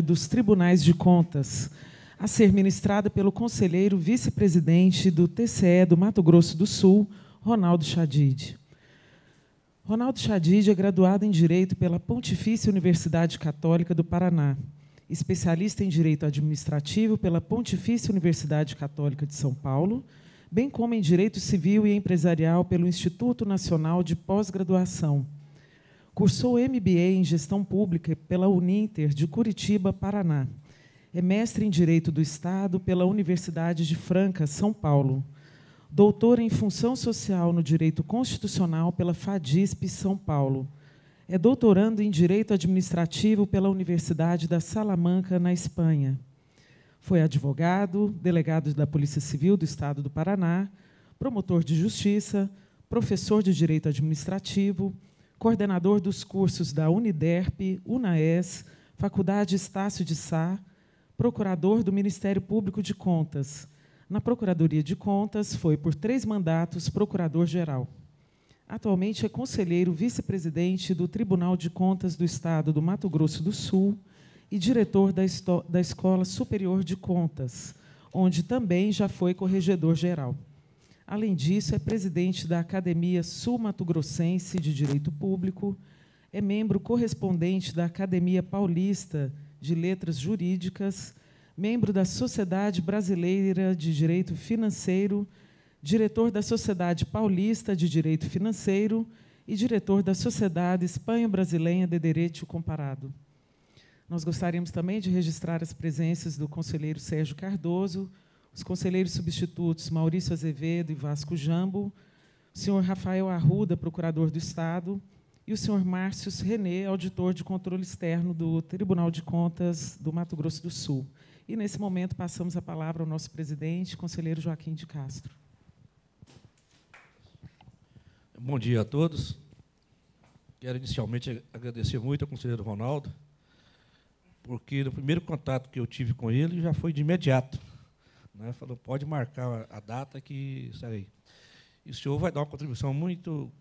dos Tribunais de Contas, a ser ministrada pelo conselheiro vice-presidente do TCE do Mato Grosso do Sul, Ronaldo Chadid. Ronaldo Chadid é graduado em Direito pela Pontifícia Universidade Católica do Paraná, especialista em Direito Administrativo pela Pontifícia Universidade Católica de São Paulo, bem como em Direito Civil e Empresarial pelo Instituto Nacional de Pós-Graduação, Cursou MBA em Gestão Pública pela Uninter de Curitiba, Paraná. É mestre em Direito do Estado pela Universidade de Franca, São Paulo. Doutor em Função Social no Direito Constitucional pela FADISP, São Paulo. É doutorando em Direito Administrativo pela Universidade da Salamanca, na Espanha. Foi advogado, delegado da Polícia Civil do Estado do Paraná, promotor de Justiça, professor de Direito Administrativo, coordenador dos cursos da Uniderp, UNAES, Faculdade Estácio de Sá, procurador do Ministério Público de Contas. Na Procuradoria de Contas, foi por três mandatos procurador-geral. Atualmente é conselheiro vice-presidente do Tribunal de Contas do Estado do Mato Grosso do Sul e diretor da, da Escola Superior de Contas, onde também já foi corregedor-geral. Além disso, é presidente da Academia Sul-Mato-Grossense de Direito Público, é membro correspondente da Academia Paulista de Letras Jurídicas, membro da Sociedade Brasileira de Direito Financeiro, diretor da Sociedade Paulista de Direito Financeiro e diretor da Sociedade espanha brasileira de Direito Comparado. Nós gostaríamos também de registrar as presenças do conselheiro Sérgio Cardoso, os conselheiros substitutos Maurício Azevedo e Vasco Jambo, o senhor Rafael Arruda, procurador do Estado, e o senhor Márcio René, auditor de controle externo do Tribunal de Contas do Mato Grosso do Sul. E, nesse momento, passamos a palavra ao nosso presidente, conselheiro Joaquim de Castro. Bom dia a todos. Quero inicialmente agradecer muito ao conselheiro Ronaldo, porque no primeiro contato que eu tive com ele já foi de imediato né? Falou, pode marcar a data que estarei. E o senhor vai dar uma contribuição muito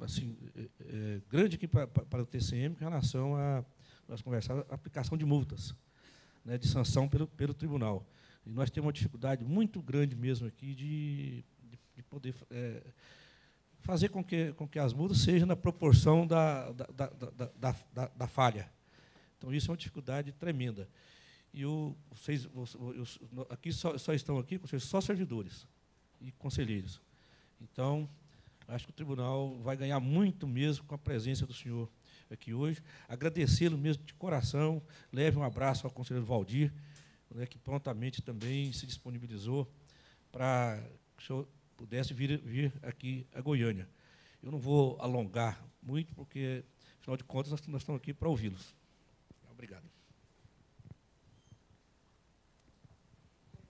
assim, é, é grande aqui para, para o TCM com relação a, nós conversamos, a aplicação de multas, né, de sanção pelo, pelo tribunal. E nós temos uma dificuldade muito grande mesmo aqui de, de, de poder é, fazer com que, com que as multas sejam na proporção da da da, da, da, da falha. Então, isso é uma dificuldade tremenda. E o, vocês, aqui só, só, estão aqui só servidores e conselheiros. Então, acho que o tribunal vai ganhar muito mesmo com a presença do senhor aqui hoje. Agradecê-lo mesmo de coração. Leve um abraço ao conselheiro Valdir, né, que prontamente também se disponibilizou para que o senhor pudesse vir, vir aqui a Goiânia. Eu não vou alongar muito, porque, afinal de contas, nós, nós estamos aqui para ouvi-los. Obrigado.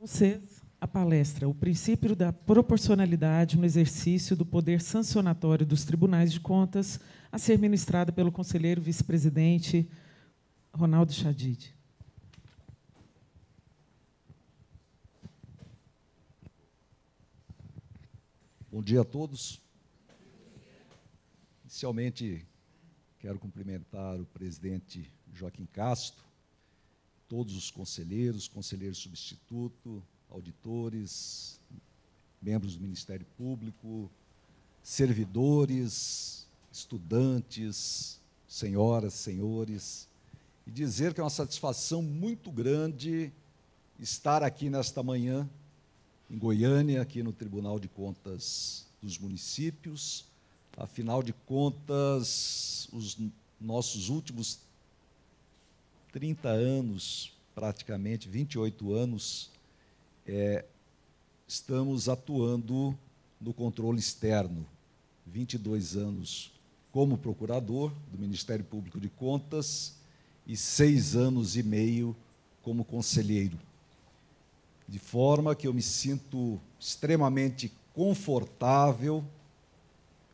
vocês a palestra O princípio da proporcionalidade no exercício do poder sancionatório dos tribunais de contas, a ser ministrada pelo conselheiro vice-presidente Ronaldo Chadid. Bom dia a todos. Inicialmente, quero cumprimentar o presidente Joaquim Castro, todos os conselheiros, conselheiro substituto, auditores, membros do Ministério Público, servidores, estudantes, senhoras, senhores, e dizer que é uma satisfação muito grande estar aqui nesta manhã, em Goiânia, aqui no Tribunal de Contas dos Municípios. Afinal de contas, os nossos últimos 30 anos, praticamente 28 anos, é, estamos atuando no controle externo. 22 anos como procurador do Ministério Público de Contas e seis anos e meio como conselheiro. De forma que eu me sinto extremamente confortável,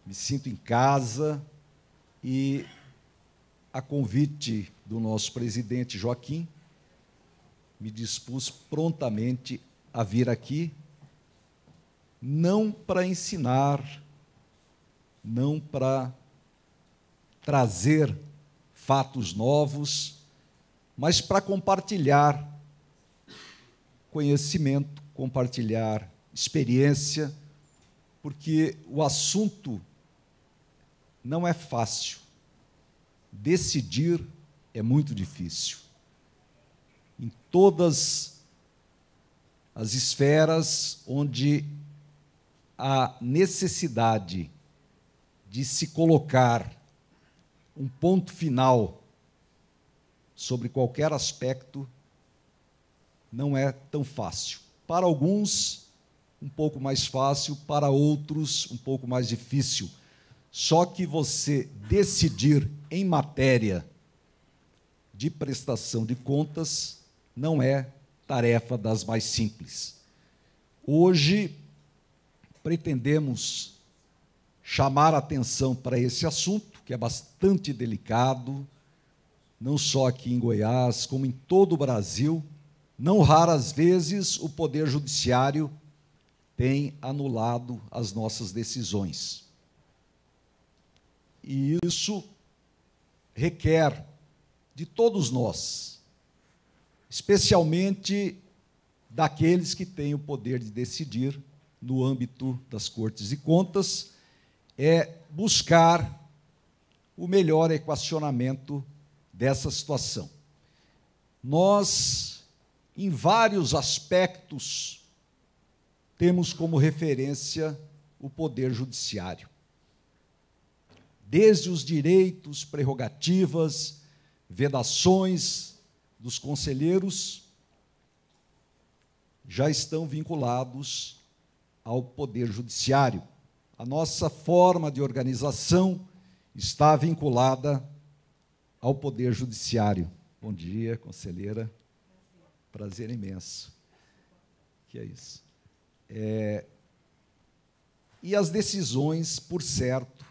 me sinto em casa e a convite do nosso presidente Joaquim, me dispus prontamente a vir aqui, não para ensinar, não para trazer fatos novos, mas para compartilhar conhecimento, compartilhar experiência, porque o assunto não é fácil decidir é muito difícil. Em todas as esferas onde a necessidade de se colocar um ponto final sobre qualquer aspecto não é tão fácil. Para alguns, um pouco mais fácil, para outros, um pouco mais difícil. Só que você decidir em matéria de prestação de contas não é tarefa das mais simples. Hoje, pretendemos chamar atenção para esse assunto, que é bastante delicado, não só aqui em Goiás, como em todo o Brasil. Não raras vezes o Poder Judiciário tem anulado as nossas decisões. E isso requer de todos nós, especialmente daqueles que têm o poder de decidir no âmbito das cortes e contas, é buscar o melhor equacionamento dessa situação. Nós, em vários aspectos, temos como referência o poder judiciário desde os direitos, prerrogativas, vedações dos conselheiros, já estão vinculados ao Poder Judiciário. A nossa forma de organização está vinculada ao Poder Judiciário. Bom dia, conselheira. Prazer imenso. Que é isso. É... E as decisões, por certo,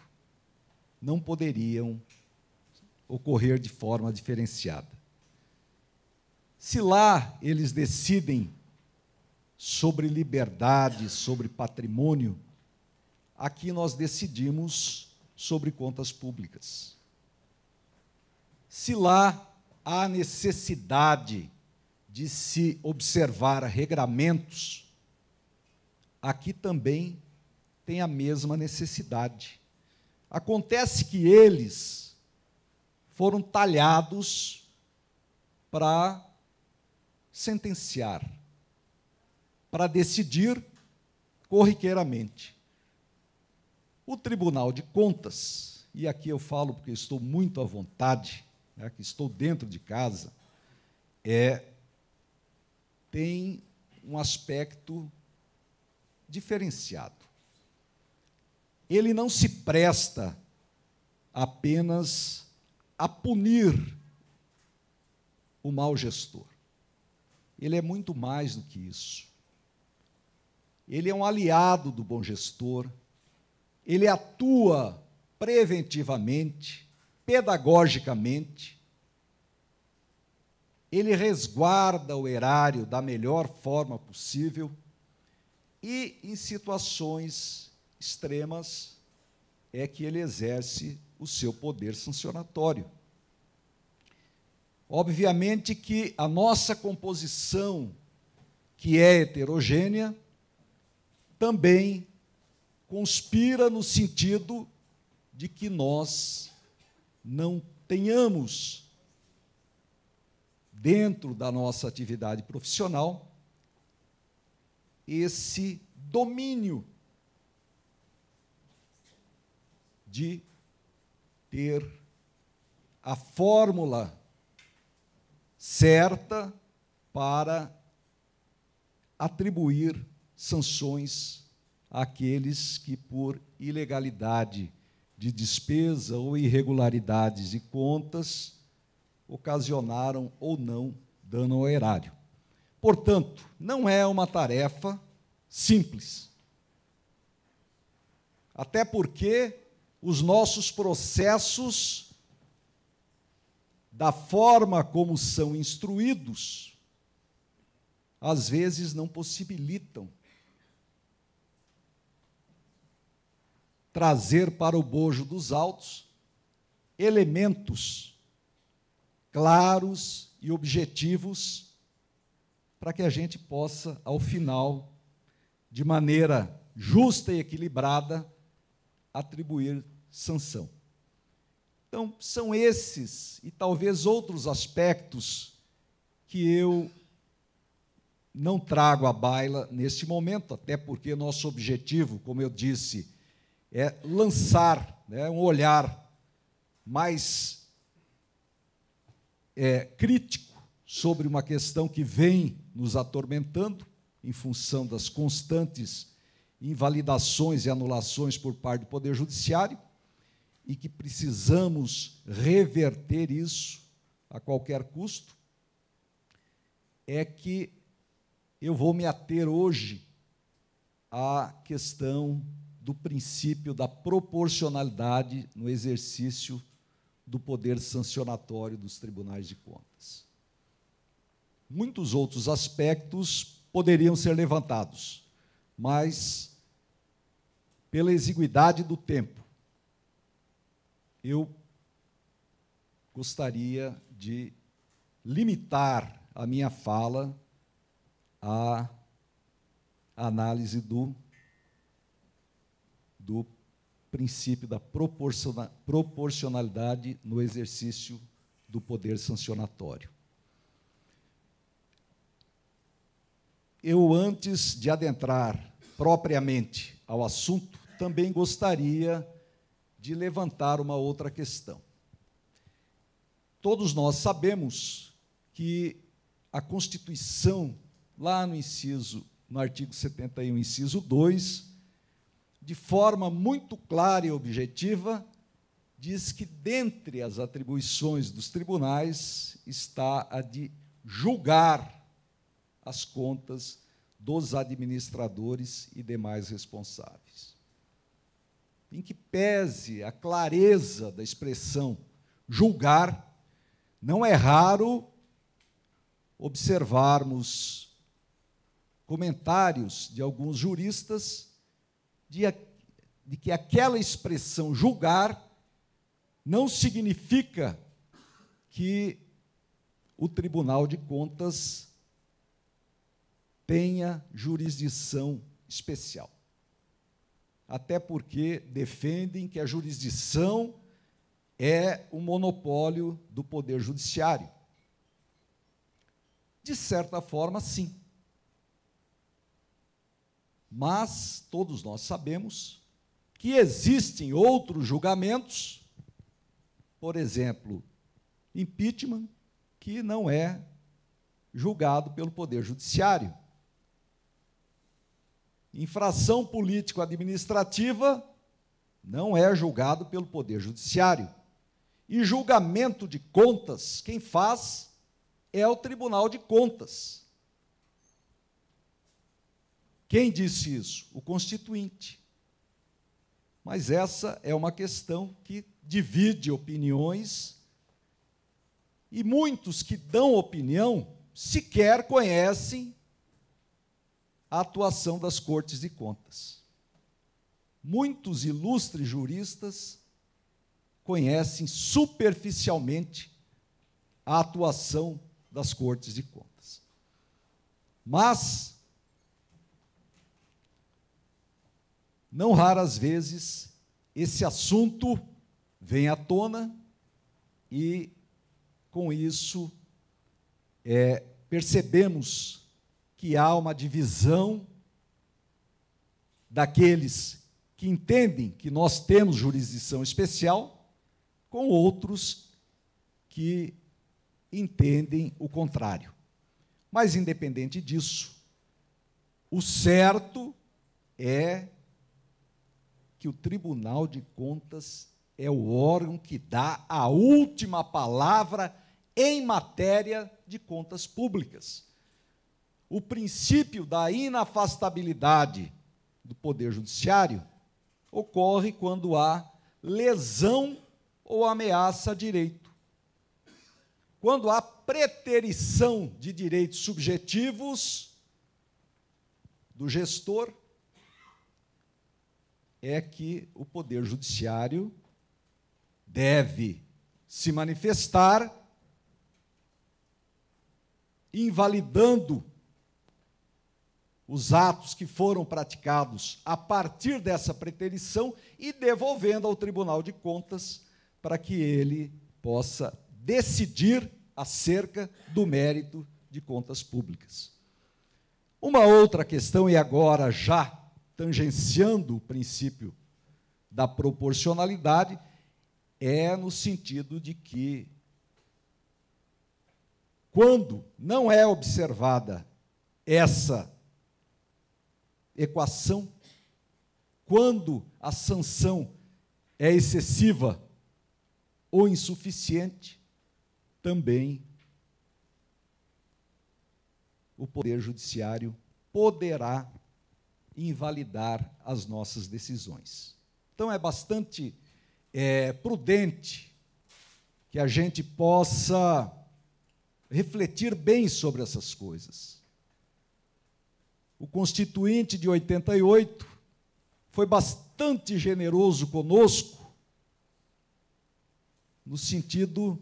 não poderiam ocorrer de forma diferenciada. Se lá eles decidem sobre liberdade, sobre patrimônio, aqui nós decidimos sobre contas públicas. Se lá há necessidade de se observar regramentos, aqui também tem a mesma necessidade. Acontece que eles foram talhados para sentenciar, para decidir corriqueiramente. O Tribunal de Contas, e aqui eu falo porque estou muito à vontade, né, que estou dentro de casa, é tem um aspecto diferenciado ele não se presta apenas a punir o mal gestor. Ele é muito mais do que isso. Ele é um aliado do bom gestor, ele atua preventivamente, pedagogicamente, ele resguarda o erário da melhor forma possível e em situações extremas é que ele exerce o seu poder sancionatório. Obviamente que a nossa composição, que é heterogênea, também conspira no sentido de que nós não tenhamos, dentro da nossa atividade profissional, esse domínio de ter a fórmula certa para atribuir sanções àqueles que, por ilegalidade de despesa ou irregularidades de contas, ocasionaram ou não dano ao erário. Portanto, não é uma tarefa simples. Até porque os nossos processos da forma como são instruídos, às vezes não possibilitam trazer para o bojo dos altos elementos claros e objetivos para que a gente possa, ao final, de maneira justa e equilibrada, atribuir Sansão. Então, são esses e talvez outros aspectos que eu não trago à baila neste momento, até porque nosso objetivo, como eu disse, é lançar né, um olhar mais é, crítico sobre uma questão que vem nos atormentando em função das constantes invalidações e anulações por parte do Poder Judiciário e que precisamos reverter isso a qualquer custo, é que eu vou me ater hoje à questão do princípio da proporcionalidade no exercício do poder sancionatório dos tribunais de contas. Muitos outros aspectos poderiam ser levantados, mas, pela exiguidade do tempo, eu gostaria de limitar a minha fala à análise do, do princípio da proporcionalidade no exercício do poder sancionatório. Eu, antes de adentrar propriamente ao assunto, também gostaria de levantar uma outra questão. Todos nós sabemos que a Constituição, lá no inciso, no artigo 71, inciso 2, de forma muito clara e objetiva, diz que dentre as atribuições dos tribunais está a de julgar as contas dos administradores e demais responsáveis em que pese a clareza da expressão julgar, não é raro observarmos comentários de alguns juristas de, de que aquela expressão julgar não significa que o Tribunal de Contas tenha jurisdição especial até porque defendem que a jurisdição é o um monopólio do poder judiciário. De certa forma, sim. Mas todos nós sabemos que existem outros julgamentos, por exemplo, impeachment, que não é julgado pelo Poder Judiciário. Infração político-administrativa não é julgado pelo Poder Judiciário. E julgamento de contas, quem faz é o Tribunal de Contas. Quem disse isso? O Constituinte. Mas essa é uma questão que divide opiniões e muitos que dão opinião sequer conhecem a atuação das Cortes de Contas. Muitos ilustres juristas conhecem superficialmente a atuação das Cortes de Contas. Mas, não raras vezes, esse assunto vem à tona e, com isso, é, percebemos que há uma divisão daqueles que entendem que nós temos jurisdição especial com outros que entendem o contrário. Mas, independente disso, o certo é que o Tribunal de Contas é o órgão que dá a última palavra em matéria de contas públicas o princípio da inafastabilidade do Poder Judiciário ocorre quando há lesão ou ameaça a direito. Quando há preterição de direitos subjetivos do gestor, é que o Poder Judiciário deve se manifestar invalidando os atos que foram praticados a partir dessa preterição e devolvendo ao Tribunal de Contas para que ele possa decidir acerca do mérito de contas públicas. Uma outra questão, e agora já tangenciando o princípio da proporcionalidade, é no sentido de que, quando não é observada essa equação. Quando a sanção é excessiva ou insuficiente, também o Poder Judiciário poderá invalidar as nossas decisões. Então, é bastante é, prudente que a gente possa refletir bem sobre essas coisas o Constituinte de 88 foi bastante generoso conosco, no sentido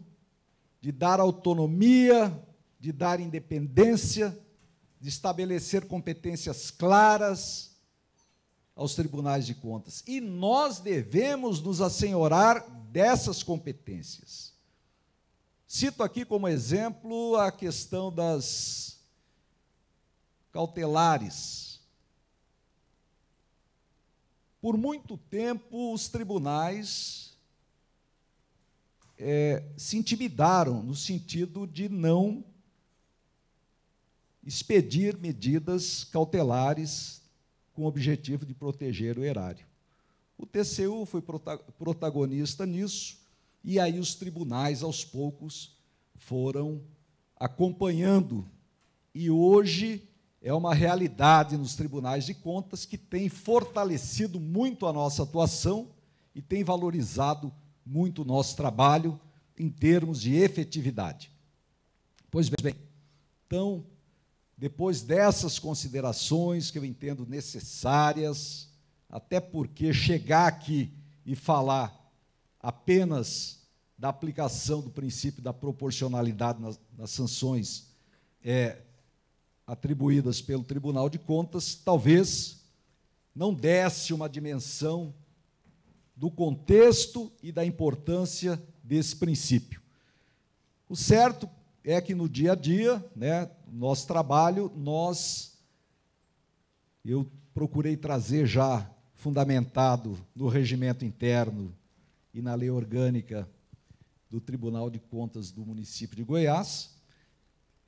de dar autonomia, de dar independência, de estabelecer competências claras aos tribunais de contas. E nós devemos nos assenhorar dessas competências. Cito aqui como exemplo a questão das cautelares. Por muito tempo, os tribunais é, se intimidaram no sentido de não expedir medidas cautelares com o objetivo de proteger o erário. O TCU foi protagonista nisso, e aí os tribunais, aos poucos, foram acompanhando. E hoje é uma realidade nos tribunais de contas que tem fortalecido muito a nossa atuação e tem valorizado muito o nosso trabalho em termos de efetividade. Pois bem, então, depois dessas considerações que eu entendo necessárias, até porque chegar aqui e falar apenas da aplicação do princípio da proporcionalidade nas, nas sanções é atribuídas pelo Tribunal de Contas, talvez não desse uma dimensão do contexto e da importância desse princípio. O certo é que no dia a dia, né, nosso trabalho, nós eu procurei trazer já fundamentado no regimento interno e na lei orgânica do Tribunal de Contas do município de Goiás,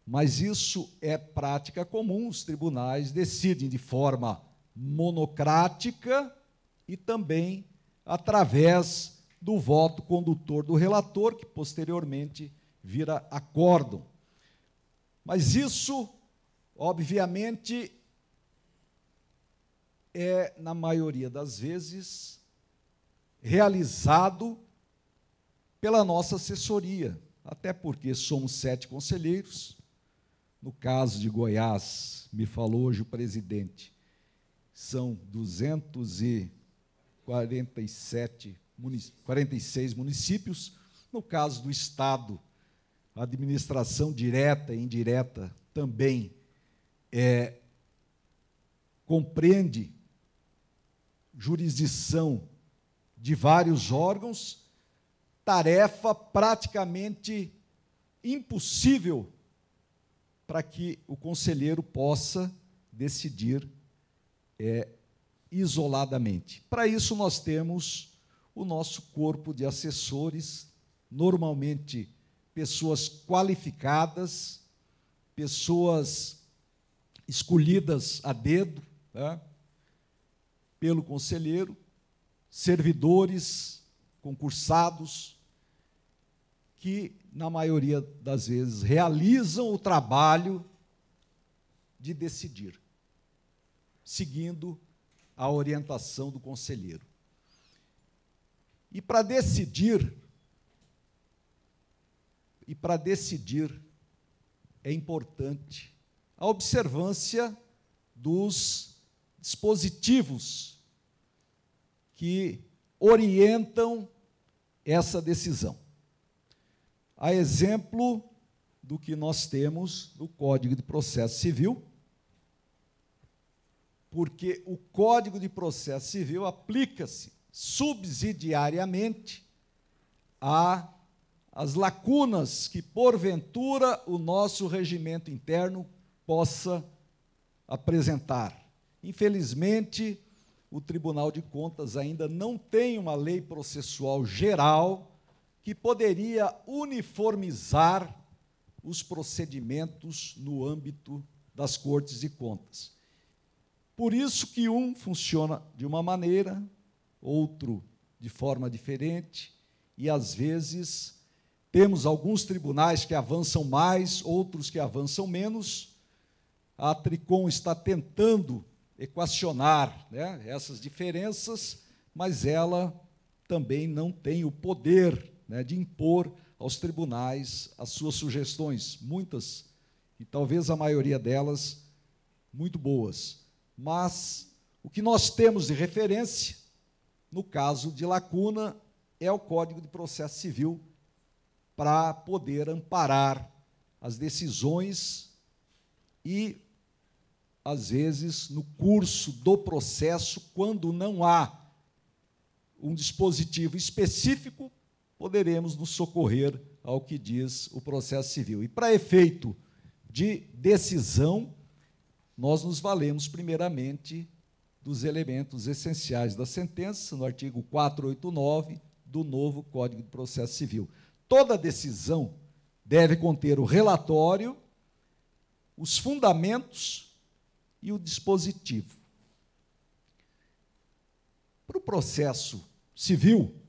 mas isso é prática comum, os tribunais decidem de forma monocrática e também através do voto condutor do relator, que posteriormente vira acórdão. Mas isso, obviamente, é, na maioria das vezes, realizado pela nossa assessoria, até porque somos sete conselheiros, no caso de Goiás, me falou hoje o presidente, são 247 munic 46 municípios. No caso do Estado, a administração direta e indireta também é, compreende jurisdição de vários órgãos, tarefa praticamente impossível para que o conselheiro possa decidir é, isoladamente. Para isso, nós temos o nosso corpo de assessores, normalmente pessoas qualificadas, pessoas escolhidas a dedo né, pelo conselheiro, servidores concursados que na maioria das vezes, realizam o trabalho de decidir, seguindo a orientação do conselheiro. E para decidir, e para decidir é importante a observância dos dispositivos que orientam essa decisão a exemplo do que nós temos no Código de Processo Civil, porque o Código de Processo Civil aplica-se subsidiariamente a as lacunas que porventura o nosso regimento interno possa apresentar. Infelizmente, o Tribunal de Contas ainda não tem uma lei processual geral que poderia uniformizar os procedimentos no âmbito das cortes de contas. Por isso que um funciona de uma maneira, outro de forma diferente, e às vezes temos alguns tribunais que avançam mais, outros que avançam menos. A Tricom está tentando equacionar né, essas diferenças, mas ela também não tem o poder né, de impor aos tribunais as suas sugestões, muitas, e talvez a maioria delas muito boas. Mas o que nós temos de referência, no caso de lacuna, é o Código de Processo Civil para poder amparar as decisões e, às vezes, no curso do processo, quando não há um dispositivo específico poderemos nos socorrer ao que diz o processo civil. E para efeito de decisão, nós nos valemos primeiramente dos elementos essenciais da sentença, no artigo 489 do novo Código de Processo Civil. Toda decisão deve conter o relatório, os fundamentos e o dispositivo. Para o processo civil,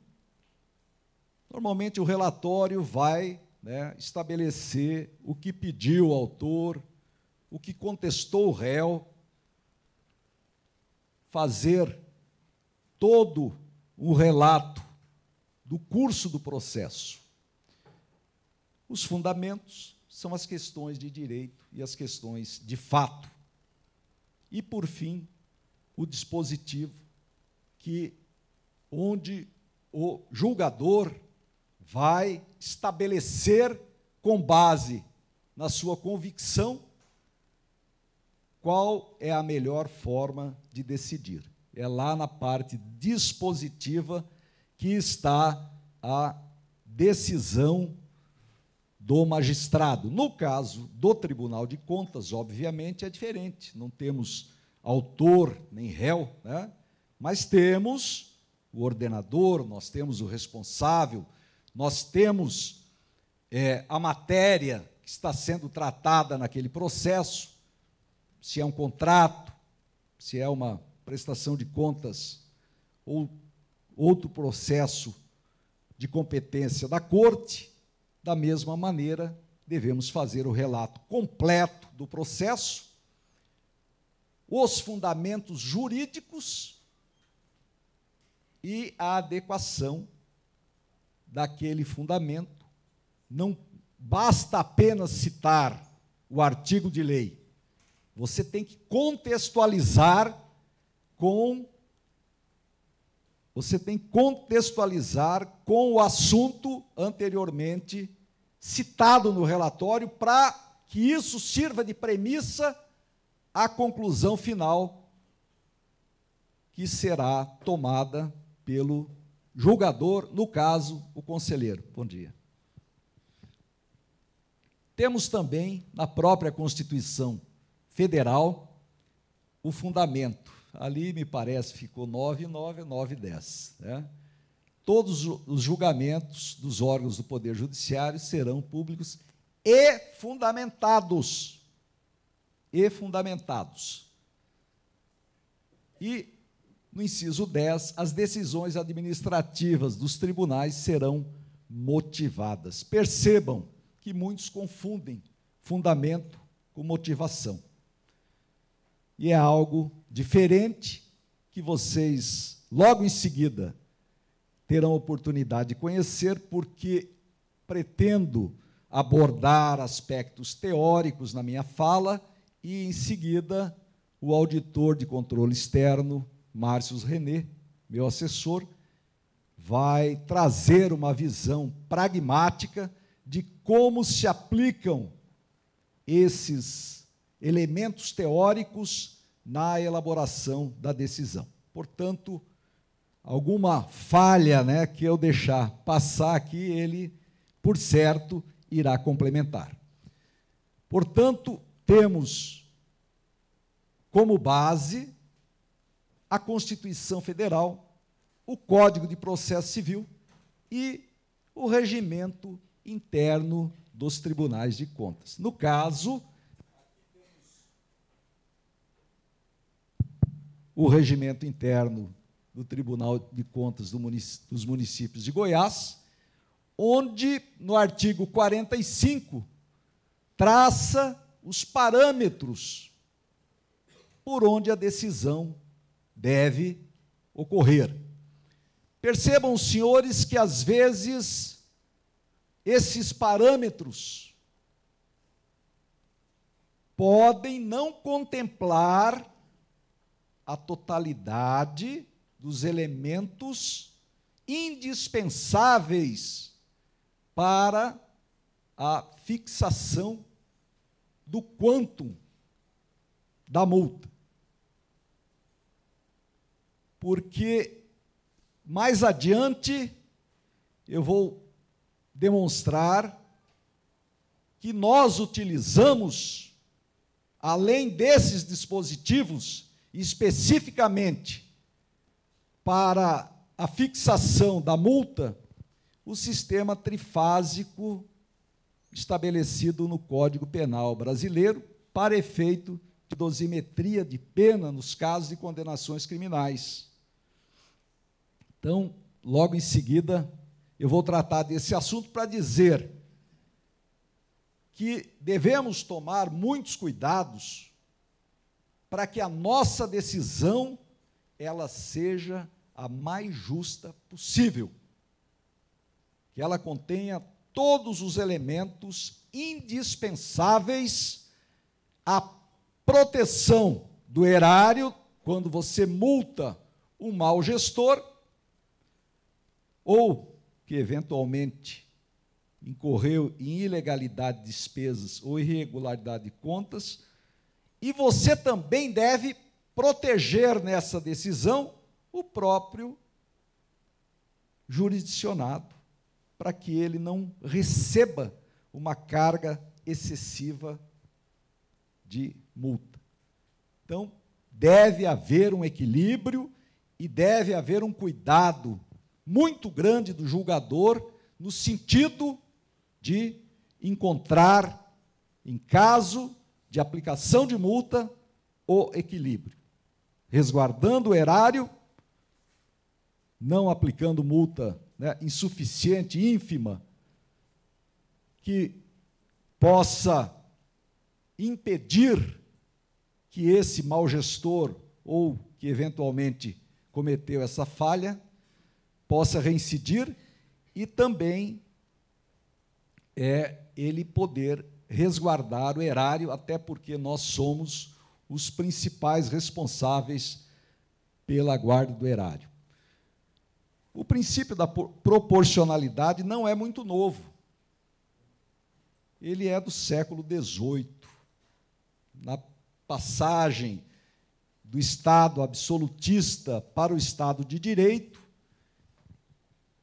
Normalmente o relatório vai né, estabelecer o que pediu o autor, o que contestou o réu, fazer todo o relato do curso do processo. Os fundamentos são as questões de direito e as questões de fato. E por fim, o dispositivo que onde o julgador vai estabelecer com base na sua convicção qual é a melhor forma de decidir. É lá na parte dispositiva que está a decisão do magistrado. No caso do Tribunal de Contas, obviamente, é diferente. Não temos autor nem réu, né? mas temos o ordenador, nós temos o responsável nós temos é, a matéria que está sendo tratada naquele processo, se é um contrato, se é uma prestação de contas ou outro processo de competência da corte, da mesma maneira devemos fazer o relato completo do processo, os fundamentos jurídicos e a adequação daquele fundamento, não basta apenas citar o artigo de lei. Você tem que contextualizar com você tem que contextualizar com o assunto anteriormente citado no relatório para que isso sirva de premissa à conclusão final que será tomada pelo julgador, no caso, o conselheiro. Bom dia. Temos também na própria Constituição Federal o fundamento. Ali, me parece, ficou 9, 9, 9, 10. Né? Todos os julgamentos dos órgãos do Poder Judiciário serão públicos e fundamentados. E fundamentados. E no inciso 10, as decisões administrativas dos tribunais serão motivadas. Percebam que muitos confundem fundamento com motivação. E é algo diferente que vocês, logo em seguida, terão oportunidade de conhecer, porque pretendo abordar aspectos teóricos na minha fala e, em seguida, o auditor de controle externo Márcio René, meu assessor, vai trazer uma visão pragmática de como se aplicam esses elementos teóricos na elaboração da decisão. Portanto, alguma falha né, que eu deixar passar aqui, ele, por certo, irá complementar. Portanto, temos como base a Constituição Federal, o Código de Processo Civil e o regimento interno dos tribunais de contas. No caso, o regimento interno do Tribunal de Contas dos municípios de Goiás, onde, no artigo 45, traça os parâmetros por onde a decisão deve ocorrer. Percebam, senhores, que às vezes esses parâmetros podem não contemplar a totalidade dos elementos indispensáveis para a fixação do quanto da multa porque mais adiante eu vou demonstrar que nós utilizamos, além desses dispositivos, especificamente para a fixação da multa, o sistema trifásico estabelecido no Código Penal brasileiro para efeito de dosimetria de pena nos casos de condenações criminais. Então, logo em seguida, eu vou tratar desse assunto para dizer que devemos tomar muitos cuidados para que a nossa decisão ela seja a mais justa possível, que ela contenha todos os elementos indispensáveis à proteção do erário quando você multa o mau gestor ou que eventualmente incorreu em ilegalidade de despesas ou irregularidade de contas, e você também deve proteger nessa decisão o próprio jurisdicionado, para que ele não receba uma carga excessiva de multa. Então, deve haver um equilíbrio e deve haver um cuidado muito grande do julgador, no sentido de encontrar, em caso de aplicação de multa, o equilíbrio, resguardando o erário, não aplicando multa né, insuficiente, ínfima, que possa impedir que esse mal gestor ou que eventualmente cometeu essa falha possa reincidir e também é ele poder resguardar o erário, até porque nós somos os principais responsáveis pela guarda do erário. O princípio da proporcionalidade não é muito novo. Ele é do século XVIII. Na passagem do Estado absolutista para o Estado de direito,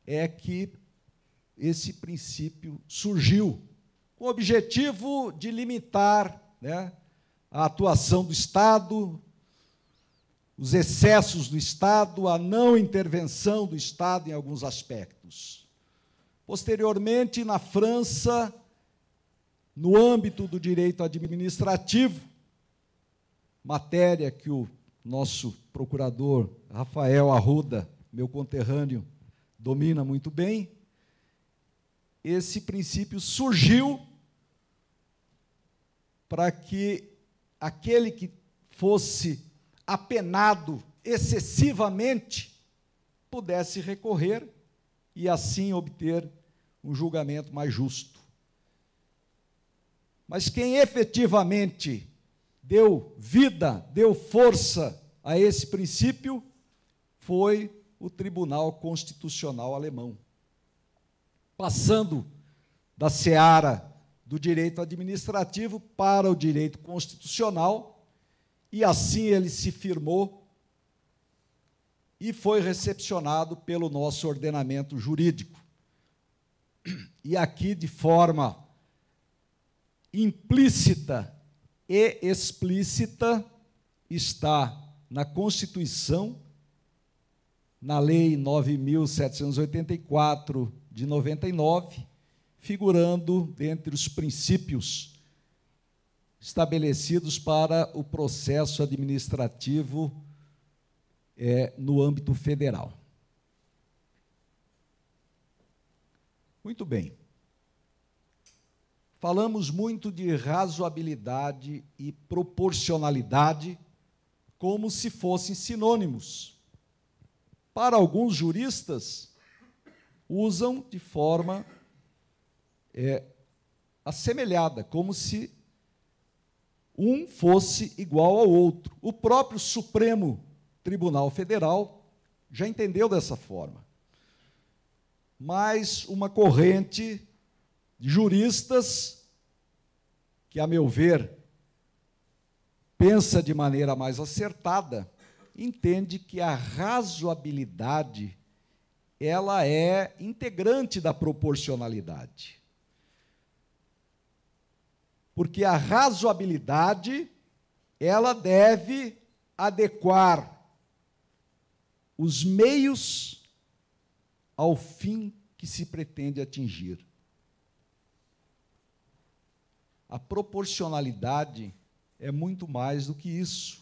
é que esse princípio surgiu com o objetivo de limitar né, a atuação do Estado, os excessos do Estado, a não intervenção do Estado em alguns aspectos. Posteriormente, na França, no âmbito do direito administrativo, matéria que o nosso procurador Rafael Arruda, meu conterrâneo, domina muito bem, esse princípio surgiu para que aquele que fosse apenado excessivamente pudesse recorrer e assim obter um julgamento mais justo. Mas quem efetivamente deu vida, deu força a esse princípio foi o Tribunal Constitucional Alemão. Passando da seara do direito administrativo para o direito constitucional, e assim ele se firmou e foi recepcionado pelo nosso ordenamento jurídico. E aqui, de forma implícita e explícita, está na Constituição na Lei 9.784 de 99, figurando dentre os princípios estabelecidos para o processo administrativo é, no âmbito federal. Muito bem. Falamos muito de razoabilidade e proporcionalidade como se fossem sinônimos para alguns juristas, usam de forma é, assemelhada, como se um fosse igual ao outro. O próprio Supremo Tribunal Federal já entendeu dessa forma. Mas uma corrente de juristas, que, a meu ver, pensa de maneira mais acertada, entende que a razoabilidade ela é integrante da proporcionalidade. Porque a razoabilidade ela deve adequar os meios ao fim que se pretende atingir. A proporcionalidade é muito mais do que isso.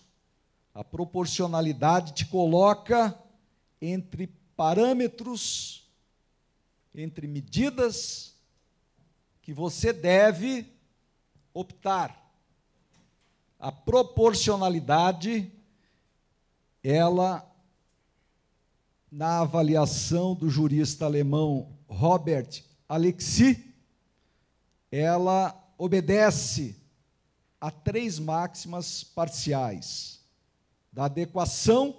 A proporcionalidade te coloca entre parâmetros, entre medidas que você deve optar. A proporcionalidade, ela, na avaliação do jurista alemão Robert Alexi, ela obedece a três máximas parciais da adequação,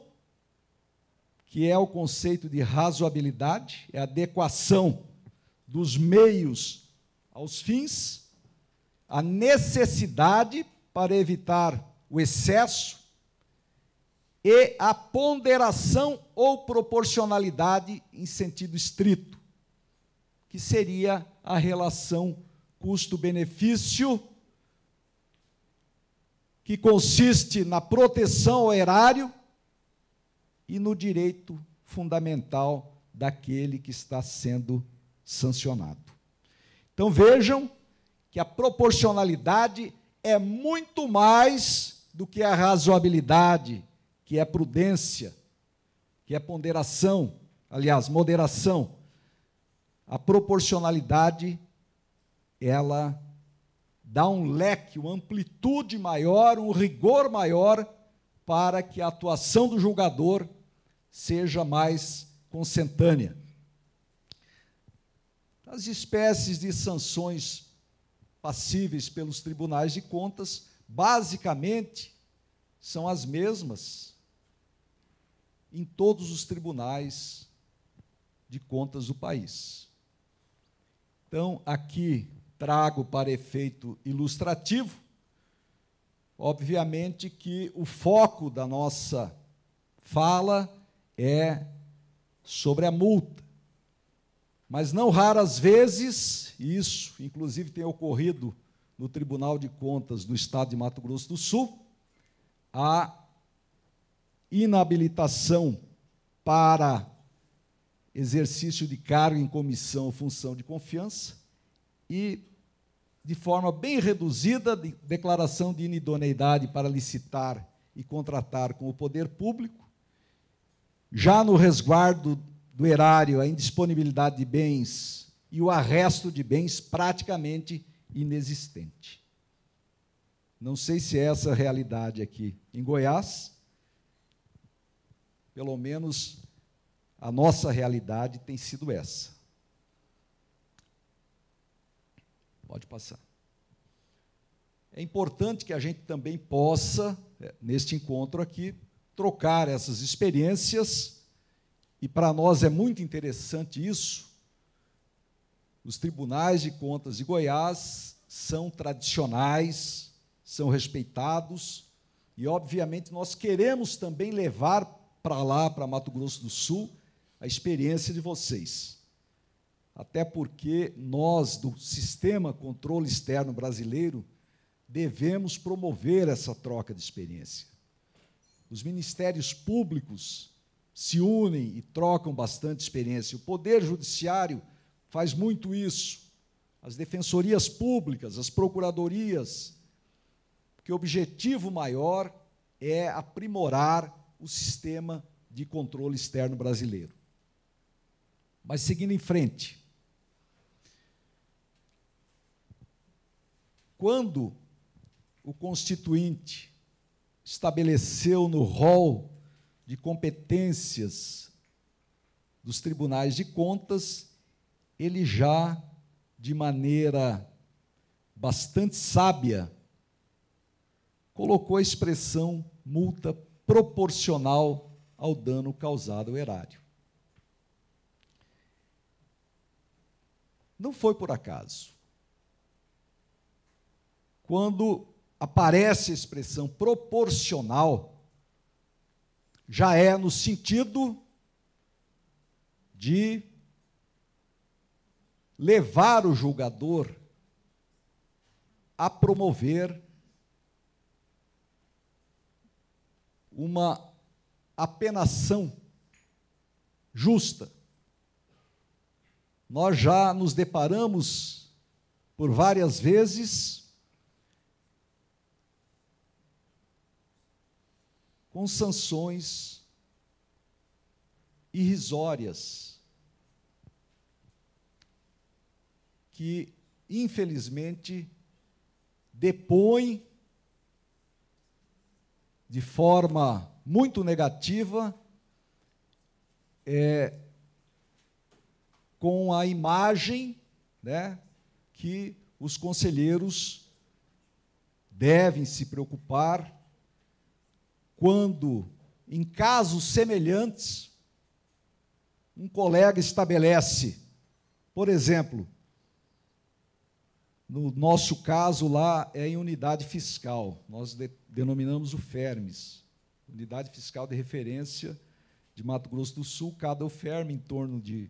que é o conceito de razoabilidade, é a adequação dos meios aos fins, a necessidade para evitar o excesso e a ponderação ou proporcionalidade em sentido estrito, que seria a relação custo-benefício que consiste na proteção ao erário e no direito fundamental daquele que está sendo sancionado. Então vejam que a proporcionalidade é muito mais do que a razoabilidade, que é prudência, que é ponderação, aliás, moderação. A proporcionalidade ela dá um leque, uma amplitude maior, um rigor maior para que a atuação do julgador seja mais consentânea. As espécies de sanções passíveis pelos tribunais de contas, basicamente, são as mesmas em todos os tribunais de contas do país. Então, aqui trago para efeito ilustrativo, obviamente que o foco da nossa fala é sobre a multa. Mas não raras vezes, isso inclusive tem ocorrido no Tribunal de Contas do Estado de Mato Grosso do Sul, a inabilitação para exercício de cargo em comissão ou função de confiança e de forma bem reduzida, de declaração de inidoneidade para licitar e contratar com o poder público, já no resguardo do erário, a indisponibilidade de bens e o arresto de bens praticamente inexistente. Não sei se é essa a realidade aqui em Goiás, pelo menos a nossa realidade tem sido essa. Pode passar. É importante que a gente também possa, é, neste encontro aqui, trocar essas experiências, e para nós é muito interessante isso. Os tribunais de contas de Goiás são tradicionais, são respeitados, e obviamente nós queremos também levar para lá, para Mato Grosso do Sul, a experiência de vocês até porque nós, do sistema controle externo brasileiro, devemos promover essa troca de experiência. Os ministérios públicos se unem e trocam bastante experiência. O Poder Judiciário faz muito isso. As defensorias públicas, as procuradorias, porque o objetivo maior é aprimorar o sistema de controle externo brasileiro. Mas seguindo em frente, Quando o Constituinte estabeleceu no rol de competências dos tribunais de contas, ele já, de maneira bastante sábia, colocou a expressão multa proporcional ao dano causado ao erário. Não foi por acaso quando aparece a expressão proporcional, já é no sentido de levar o julgador a promover uma apenação justa. Nós já nos deparamos por várias vezes com sanções irrisórias que, infelizmente, depõem de forma muito negativa é, com a imagem né, que os conselheiros devem se preocupar quando, em casos semelhantes, um colega estabelece, por exemplo, no nosso caso lá é em unidade fiscal, nós de, denominamos o FERMES, Unidade Fiscal de Referência de Mato Grosso do Sul, cada oferma em torno de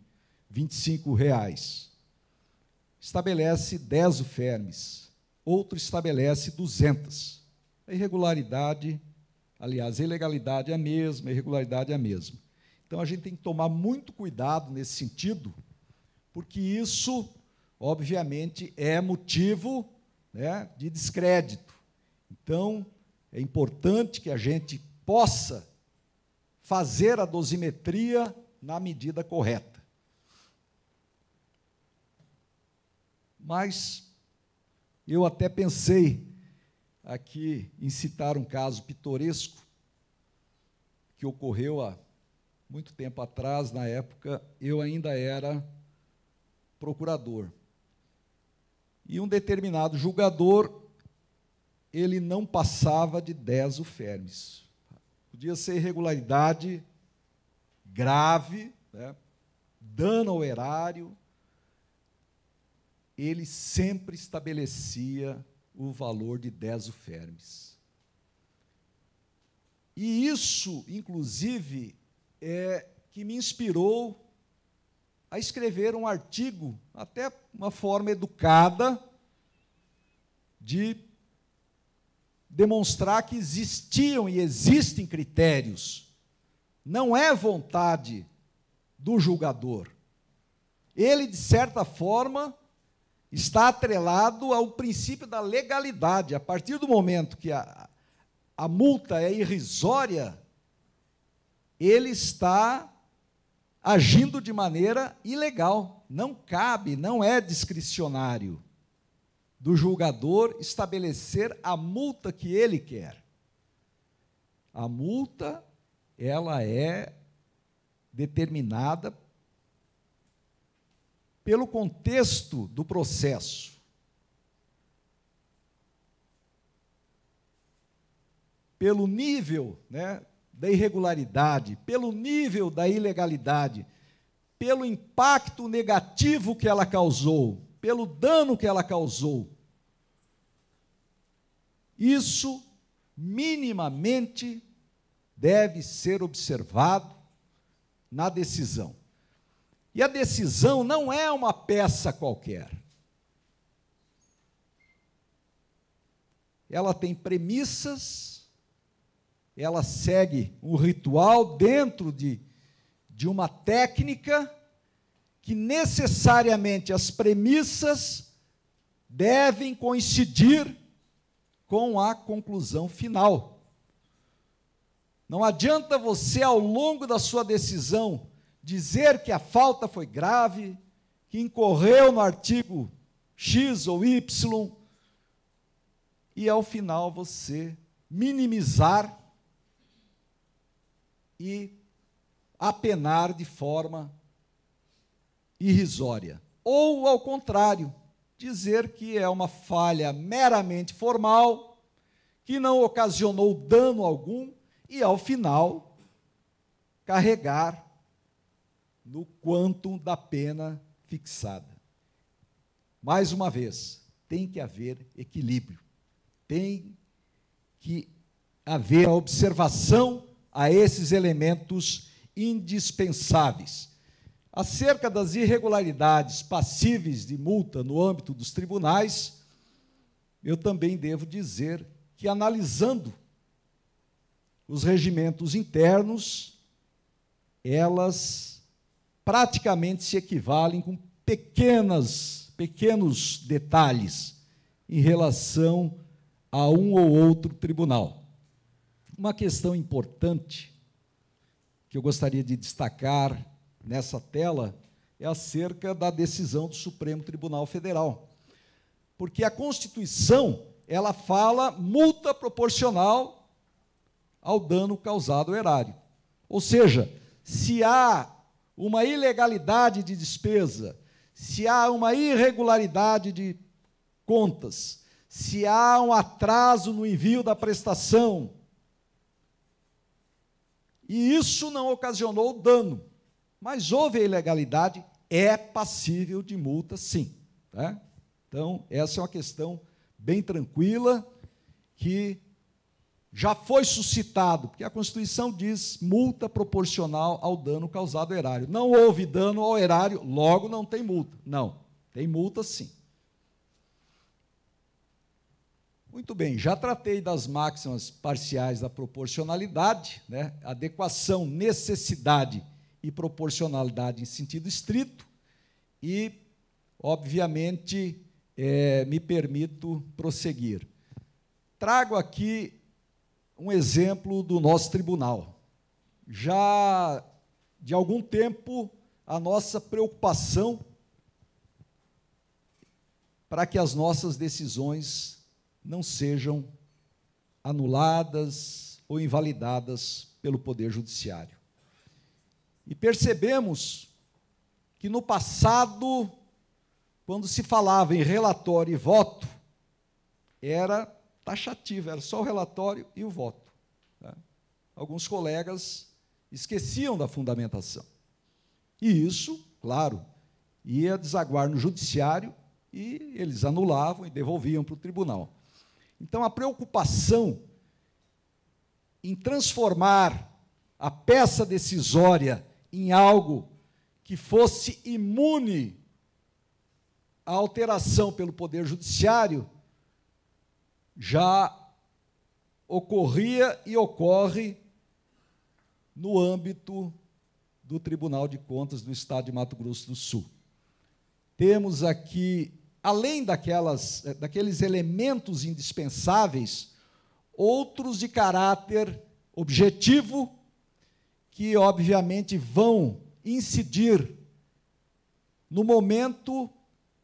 R$ 25,00. Estabelece 10 ofermes, outro estabelece 200. A é irregularidade Aliás, ilegalidade é a mesma, irregularidade é a mesma. Então a gente tem que tomar muito cuidado nesse sentido, porque isso, obviamente, é motivo né, de descrédito. Então, é importante que a gente possa fazer a dosimetria na medida correta. Mas eu até pensei aqui em citar um caso pitoresco que ocorreu há muito tempo atrás, na época, eu ainda era procurador. E um determinado julgador, ele não passava de 10 ufermes. Podia ser irregularidade grave, né? dano ao erário. Ele sempre estabelecia o valor de 10 ufermes. E isso, inclusive, é que me inspirou a escrever um artigo, até uma forma educada, de demonstrar que existiam e existem critérios. Não é vontade do julgador. Ele, de certa forma, está atrelado ao princípio da legalidade. A partir do momento que a, a multa é irrisória, ele está agindo de maneira ilegal. Não cabe, não é discricionário do julgador estabelecer a multa que ele quer. A multa, ela é determinada pelo contexto do processo. Pelo nível né, da irregularidade, pelo nível da ilegalidade, pelo impacto negativo que ela causou, pelo dano que ela causou. Isso minimamente deve ser observado na decisão. E a decisão não é uma peça qualquer. Ela tem premissas, ela segue um ritual dentro de, de uma técnica que necessariamente as premissas devem coincidir com a conclusão final. Não adianta você, ao longo da sua decisão, dizer que a falta foi grave, que incorreu no artigo X ou Y, e ao final você minimizar e apenar de forma irrisória. Ou, ao contrário, dizer que é uma falha meramente formal, que não ocasionou dano algum, e, ao final, carregar no quanto da pena fixada. Mais uma vez, tem que haver equilíbrio, tem que haver a observação a esses elementos indispensáveis. Acerca das irregularidades passíveis de multa no âmbito dos tribunais, eu também devo dizer que, analisando os regimentos internos, elas praticamente se equivalem com pequenas, pequenos detalhes em relação a um ou outro tribunal. Uma questão importante que eu gostaria de destacar nessa tela é acerca da decisão do Supremo Tribunal Federal. Porque a Constituição, ela fala multa proporcional ao dano causado ao erário. Ou seja, se há uma ilegalidade de despesa, se há uma irregularidade de contas, se há um atraso no envio da prestação. E isso não ocasionou dano, mas houve a ilegalidade, é passível de multa, sim. Tá? Então, essa é uma questão bem tranquila que já foi suscitado, porque a Constituição diz multa proporcional ao dano causado ao erário. Não houve dano ao erário, logo não tem multa. Não, tem multa sim. Muito bem, já tratei das máximas parciais da proporcionalidade, né? adequação, necessidade e proporcionalidade em sentido estrito, e, obviamente, é, me permito prosseguir. Trago aqui um exemplo do nosso tribunal. Já de algum tempo, a nossa preocupação para que as nossas decisões não sejam anuladas ou invalidadas pelo Poder Judiciário. E percebemos que no passado, quando se falava em relatório e voto, era taxativa, era só o relatório e o voto. Né? Alguns colegas esqueciam da fundamentação. E isso, claro, ia desaguar no judiciário e eles anulavam e devolviam para o tribunal. Então, a preocupação em transformar a peça decisória em algo que fosse imune à alteração pelo Poder Judiciário já ocorria e ocorre no âmbito do Tribunal de Contas do Estado de Mato Grosso do Sul. Temos aqui, além daquelas, eh, daqueles elementos indispensáveis, outros de caráter objetivo, que obviamente vão incidir no momento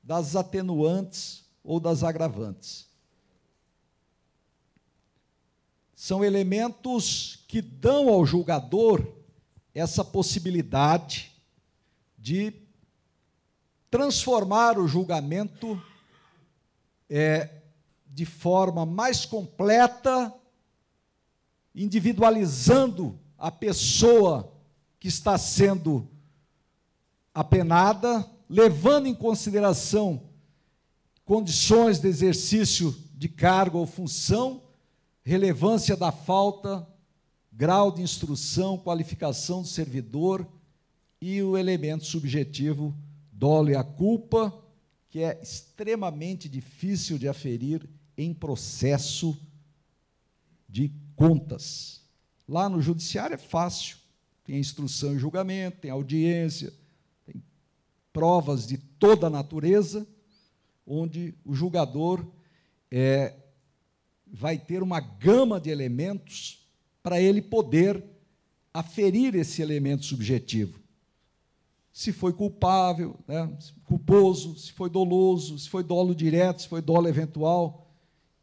das atenuantes ou das agravantes. são elementos que dão ao julgador essa possibilidade de transformar o julgamento é, de forma mais completa, individualizando a pessoa que está sendo apenada, levando em consideração condições de exercício de cargo ou função relevância da falta, grau de instrução, qualificação do servidor e o elemento subjetivo, dolo e a culpa, que é extremamente difícil de aferir em processo de contas. Lá no judiciário é fácil, tem instrução e julgamento, tem audiência, tem provas de toda natureza, onde o julgador é vai ter uma gama de elementos para ele poder aferir esse elemento subjetivo. Se foi culpável, né, culposo, se foi doloso, se foi dolo direto, se foi dolo eventual.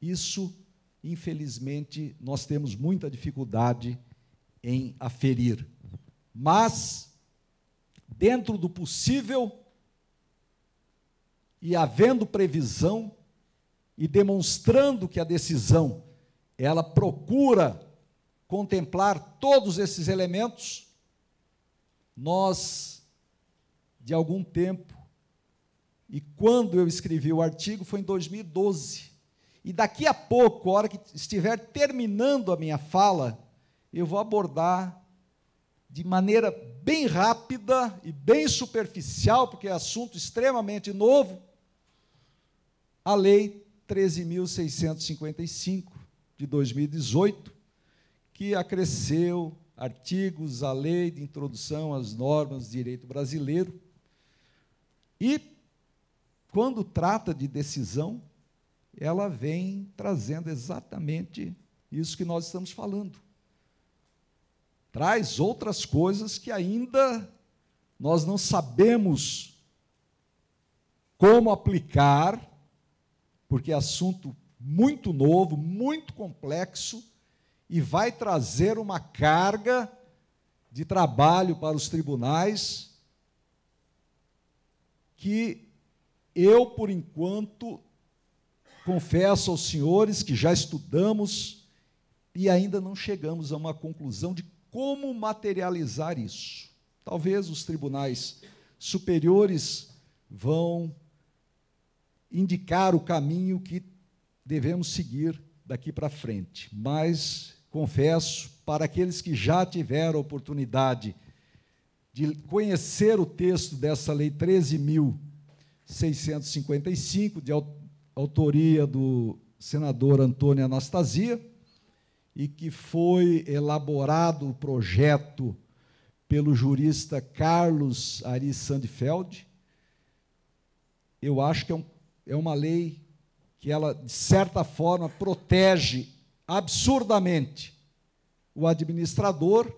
Isso, infelizmente, nós temos muita dificuldade em aferir. Mas, dentro do possível e havendo previsão, e demonstrando que a decisão ela procura contemplar todos esses elementos, nós de algum tempo e quando eu escrevi o artigo foi em 2012. E daqui a pouco, a hora que estiver terminando a minha fala, eu vou abordar de maneira bem rápida e bem superficial, porque é assunto extremamente novo, a lei 13.655 de 2018, que acresceu artigos à lei de introdução às normas de direito brasileiro. E, quando trata de decisão, ela vem trazendo exatamente isso que nós estamos falando. Traz outras coisas que ainda nós não sabemos como aplicar porque é assunto muito novo, muito complexo e vai trazer uma carga de trabalho para os tribunais que eu, por enquanto, confesso aos senhores que já estudamos e ainda não chegamos a uma conclusão de como materializar isso. Talvez os tribunais superiores vão indicar o caminho que devemos seguir daqui para frente. Mas, confesso, para aqueles que já tiveram a oportunidade de conhecer o texto dessa Lei 13.655, de autoria do senador Antônio Anastasia, e que foi elaborado o projeto pelo jurista Carlos Ari Sandfeld, eu acho que é um é uma lei que ela, de certa forma, protege absurdamente o administrador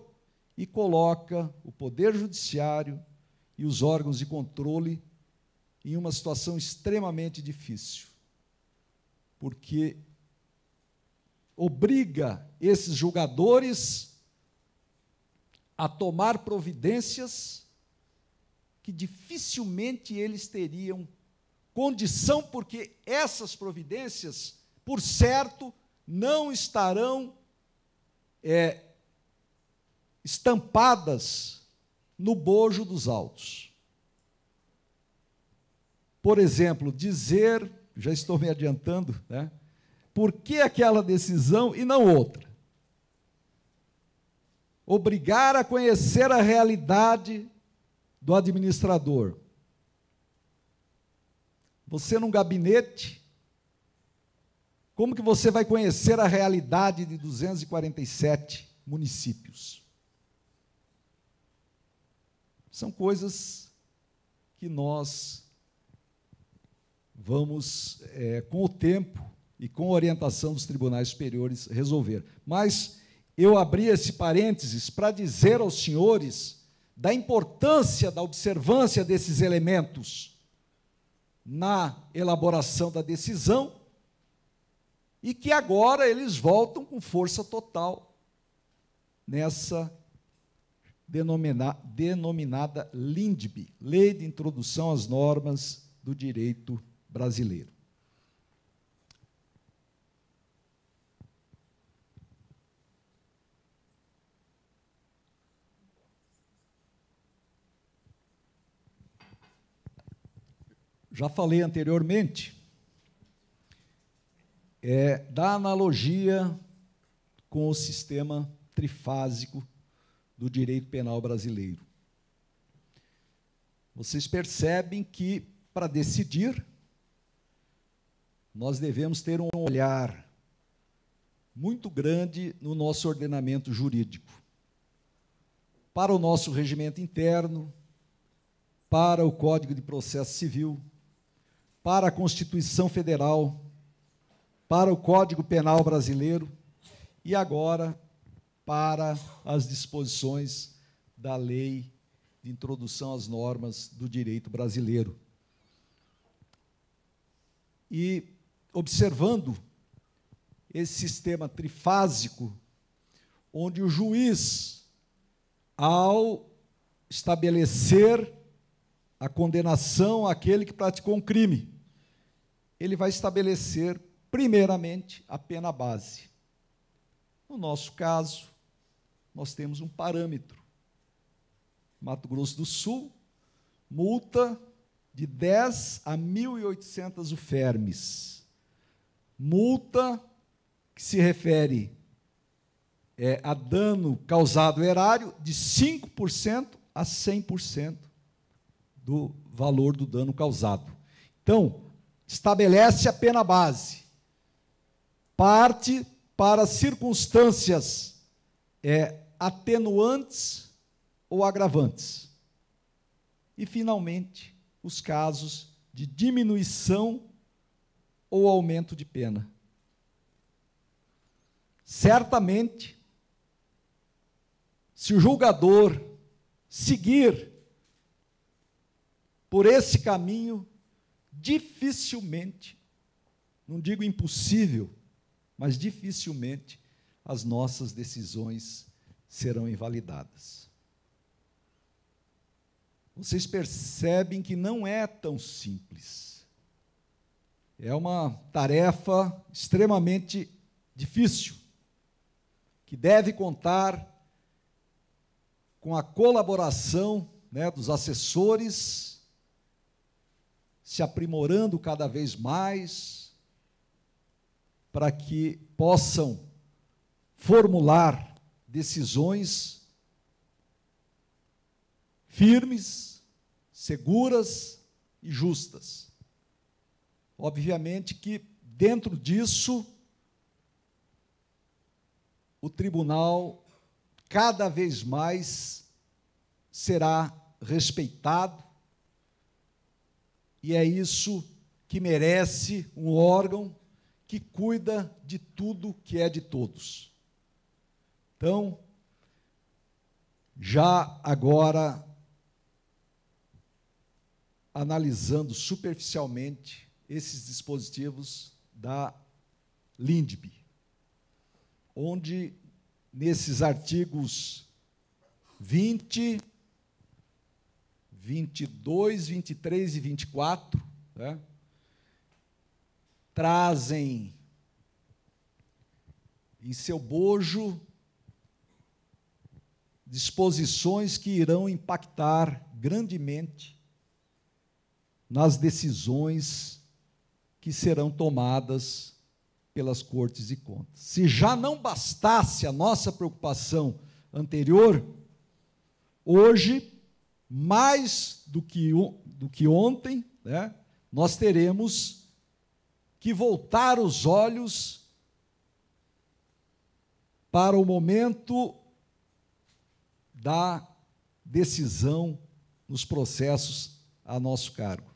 e coloca o Poder Judiciário e os órgãos de controle em uma situação extremamente difícil, porque obriga esses julgadores a tomar providências que dificilmente eles teriam condição porque essas providências, por certo, não estarão é, estampadas no bojo dos autos. Por exemplo, dizer, já estou me adiantando, né? Por que aquela decisão e não outra? Obrigar a conhecer a realidade do administrador, você num gabinete, como que você vai conhecer a realidade de 247 municípios? São coisas que nós vamos, é, com o tempo e com a orientação dos tribunais superiores, resolver. Mas eu abri esse parênteses para dizer aos senhores da importância da observância desses elementos na elaboração da decisão e que agora eles voltam com força total nessa denomina, denominada LINDB, Lei de Introdução às Normas do Direito Brasileiro. já falei anteriormente, é, da analogia com o sistema trifásico do direito penal brasileiro. Vocês percebem que, para decidir, nós devemos ter um olhar muito grande no nosso ordenamento jurídico, para o nosso regimento interno, para o Código de Processo Civil, para a Constituição Federal, para o Código Penal Brasileiro e agora para as disposições da Lei de Introdução às Normas do Direito Brasileiro. E observando esse sistema trifásico, onde o juiz, ao estabelecer a condenação àquele que praticou um crime, ele vai estabelecer, primeiramente, a pena base. No nosso caso, nós temos um parâmetro. Mato Grosso do Sul, multa de 10 a 1.800 ufermes. Multa que se refere é, a dano causado ao erário de 5% a 100% do valor do dano causado. Então, estabelece a pena base. Parte para circunstâncias é, atenuantes ou agravantes. E, finalmente, os casos de diminuição ou aumento de pena. Certamente, se o julgador seguir por esse caminho, dificilmente, não digo impossível, mas dificilmente as nossas decisões serão invalidadas. Vocês percebem que não é tão simples. É uma tarefa extremamente difícil, que deve contar com a colaboração né, dos assessores se aprimorando cada vez mais, para que possam formular decisões firmes, seguras e justas. Obviamente que dentro disso o tribunal cada vez mais será respeitado e é isso que merece um órgão que cuida de tudo que é de todos. Então, já agora, analisando superficialmente esses dispositivos da LINDB, onde nesses artigos 20 22, 23 e 24, né, trazem em seu bojo disposições que irão impactar grandemente nas decisões que serão tomadas pelas cortes e contas. Se já não bastasse a nossa preocupação anterior, hoje mais do que, do que ontem, né, nós teremos que voltar os olhos para o momento da decisão nos processos a nosso cargo.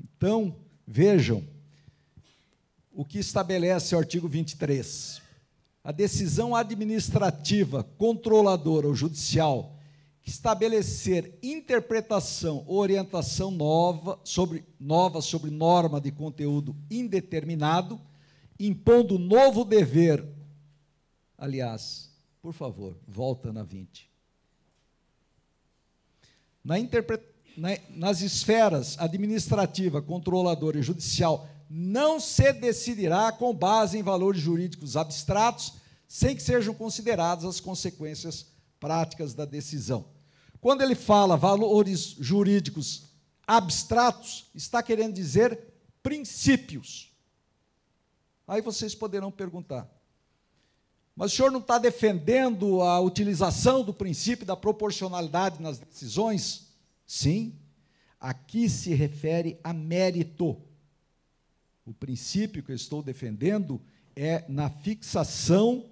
Então, vejam o que estabelece o artigo 23. A decisão administrativa, controladora ou judicial estabelecer interpretação ou orientação nova sobre, nova sobre norma de conteúdo indeterminado, impondo novo dever. Aliás, por favor, volta na 20. Na nas esferas administrativa, controladora e judicial não se decidirá com base em valores jurídicos abstratos, sem que sejam consideradas as consequências práticas da decisão. Quando ele fala valores jurídicos abstratos, está querendo dizer princípios. Aí vocês poderão perguntar: mas o senhor não está defendendo a utilização do princípio da proporcionalidade nas decisões? Sim, aqui se refere a mérito. O princípio que eu estou defendendo é na fixação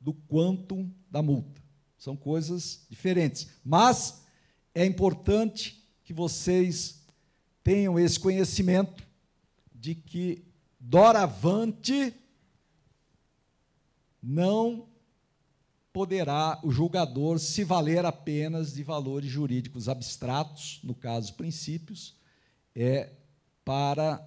do quantum da multa. São coisas diferentes. Mas é importante que vocês tenham esse conhecimento de que doravante não poderá o julgador se valer apenas de valores jurídicos abstratos, no caso princípios, é para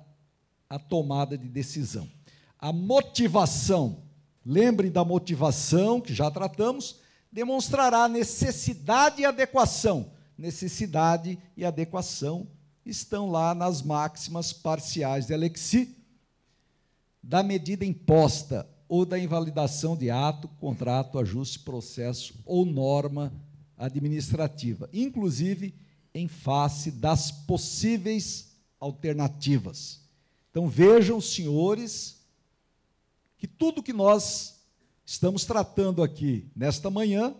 a tomada de decisão. A motivação, lembrem da motivação que já tratamos, demonstrará necessidade e adequação. Necessidade e adequação estão lá nas máximas parciais de Alexi, da medida imposta ou da invalidação de ato, contrato, ajuste, processo ou norma administrativa, inclusive em face das possíveis alternativas. Então vejam, senhores, que tudo que nós Estamos tratando aqui nesta manhã,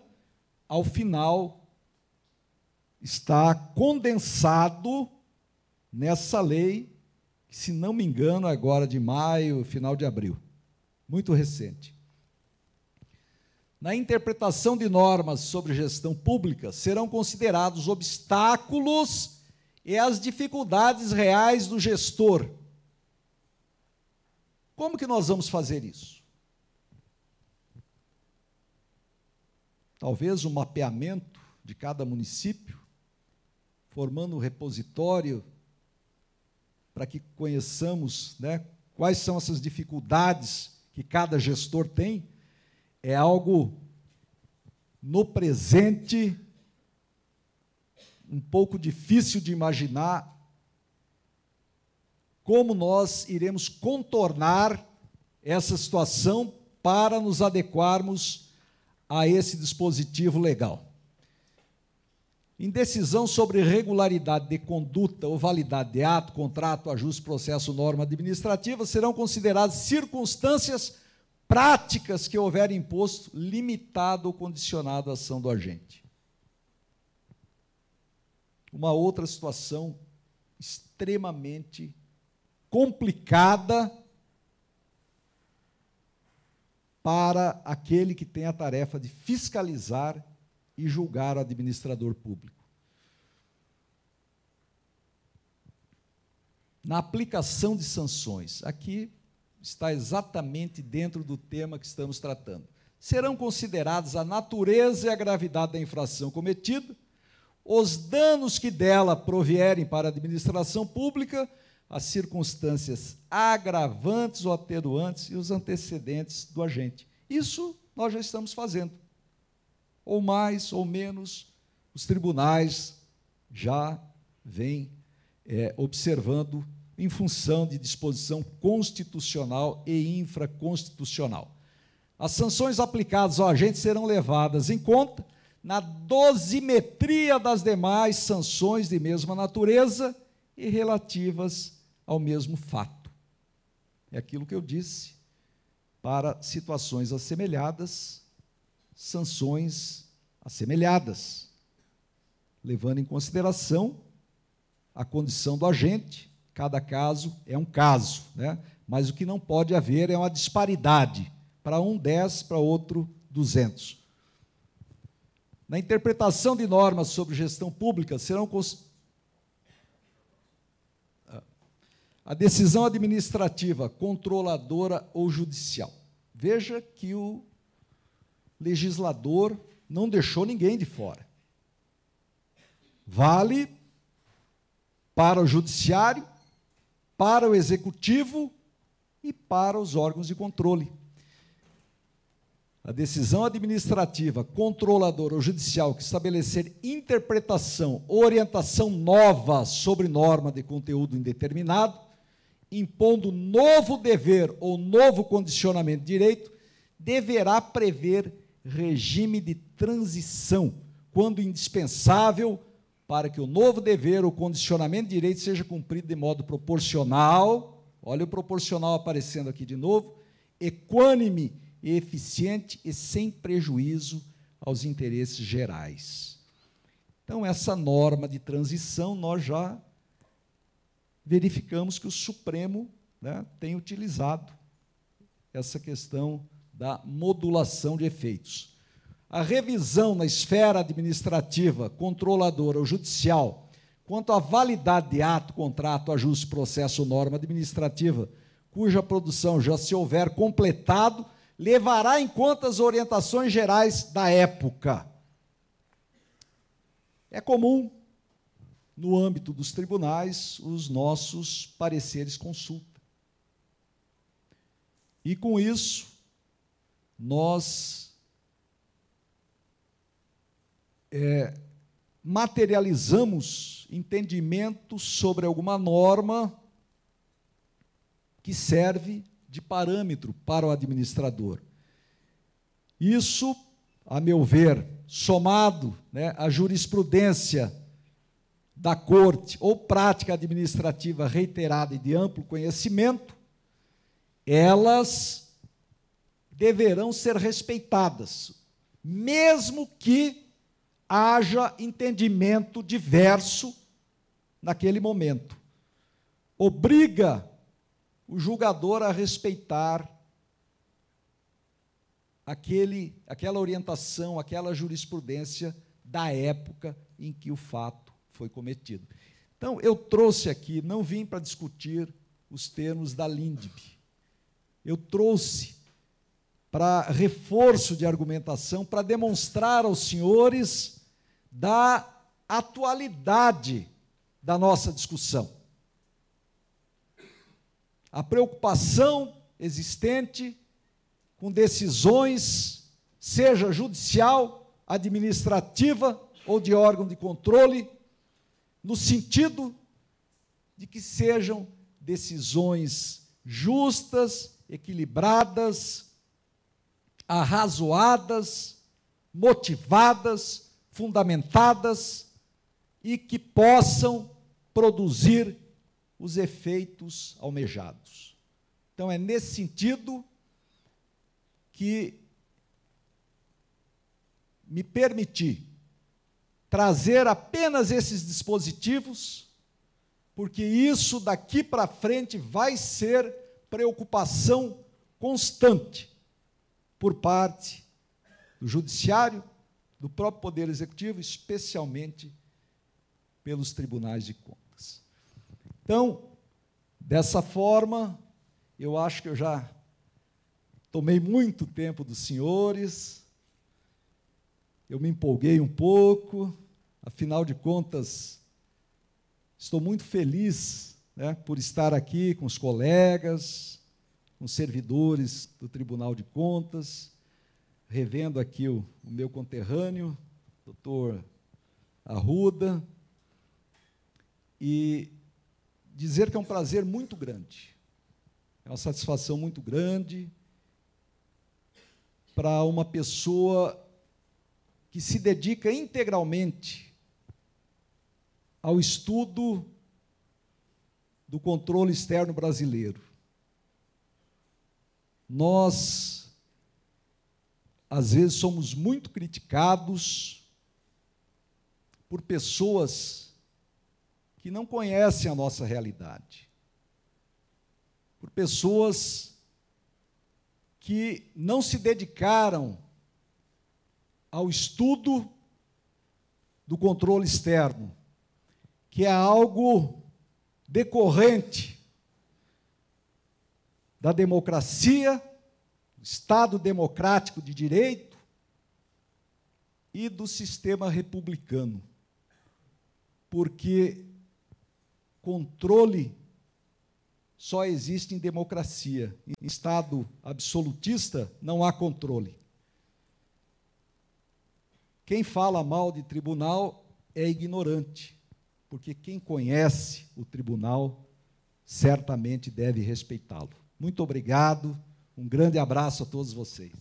ao final, está condensado nessa lei, se não me engano, é agora de maio, final de abril, muito recente. Na interpretação de normas sobre gestão pública, serão considerados obstáculos e as dificuldades reais do gestor. Como que nós vamos fazer isso? talvez um mapeamento de cada município, formando um repositório para que conheçamos né, quais são essas dificuldades que cada gestor tem, é algo no presente um pouco difícil de imaginar como nós iremos contornar essa situação para nos adequarmos a esse dispositivo legal. Indecisão sobre regularidade de conduta ou validade de ato, contrato, ajuste, processo, norma administrativa serão consideradas circunstâncias práticas que houver imposto limitado ou condicionado à ação do agente. Uma outra situação extremamente complicada para aquele que tem a tarefa de fiscalizar e julgar o administrador público. Na aplicação de sanções, aqui está exatamente dentro do tema que estamos tratando. Serão considerados a natureza e a gravidade da infração cometida, os danos que dela provierem para a administração pública as circunstâncias agravantes ou atenuantes e os antecedentes do agente. Isso nós já estamos fazendo. Ou mais ou menos, os tribunais já vêm é, observando em função de disposição constitucional e infraconstitucional. As sanções aplicadas ao agente serão levadas em conta na dosimetria das demais sanções de mesma natureza e relativas ao mesmo fato. É aquilo que eu disse. Para situações assemelhadas, sanções assemelhadas, levando em consideração a condição do agente, cada caso é um caso, né? mas o que não pode haver é uma disparidade, para um 10, para outro 200. Na interpretação de normas sobre gestão pública, serão A decisão administrativa, controladora ou judicial. Veja que o legislador não deixou ninguém de fora. Vale para o judiciário, para o executivo e para os órgãos de controle. A decisão administrativa, controladora ou judicial que estabelecer interpretação ou orientação nova sobre norma de conteúdo indeterminado impondo novo dever ou novo condicionamento de direito, deverá prever regime de transição, quando indispensável para que o novo dever ou condicionamento de direito seja cumprido de modo proporcional, olha o proporcional aparecendo aqui de novo, equânime e eficiente e sem prejuízo aos interesses gerais. Então, essa norma de transição nós já verificamos que o Supremo né, tem utilizado essa questão da modulação de efeitos. A revisão na esfera administrativa, controladora ou judicial, quanto à validade de ato, contrato, ajuste, processo ou norma administrativa, cuja produção já se houver completado, levará em conta as orientações gerais da época. É comum no âmbito dos tribunais, os nossos pareceres consulta. E com isso, nós é, materializamos entendimento sobre alguma norma que serve de parâmetro para o administrador. Isso, a meu ver, somado né, à jurisprudência da corte ou prática administrativa reiterada e de amplo conhecimento, elas deverão ser respeitadas, mesmo que haja entendimento diverso naquele momento. Obriga o julgador a respeitar aquele, aquela orientação, aquela jurisprudência da época em que o fato foi cometido. Então, eu trouxe aqui, não vim para discutir os termos da LINDB. Eu trouxe para reforço de argumentação, para demonstrar aos senhores da atualidade da nossa discussão. A preocupação existente com decisões, seja judicial, administrativa ou de órgão de controle, no sentido de que sejam decisões justas, equilibradas, arrazoadas, motivadas, fundamentadas e que possam produzir os efeitos almejados. Então, é nesse sentido que me permiti trazer apenas esses dispositivos, porque isso daqui para frente vai ser preocupação constante por parte do Judiciário, do próprio Poder Executivo, especialmente pelos tribunais de contas. Então, dessa forma, eu acho que eu já tomei muito tempo dos senhores eu me empolguei um pouco, afinal de contas, estou muito feliz né, por estar aqui com os colegas, com os servidores do Tribunal de Contas, revendo aqui o, o meu conterrâneo, doutor Arruda, e dizer que é um prazer muito grande, é uma satisfação muito grande para uma pessoa que se dedica integralmente ao estudo do controle externo brasileiro. Nós, às vezes, somos muito criticados por pessoas que não conhecem a nossa realidade, por pessoas que não se dedicaram ao estudo do controle externo, que é algo decorrente da democracia, Estado democrático de direito e do sistema republicano. Porque controle só existe em democracia. Em Estado absolutista não há controle. Quem fala mal de tribunal é ignorante, porque quem conhece o tribunal certamente deve respeitá-lo. Muito obrigado, um grande abraço a todos vocês.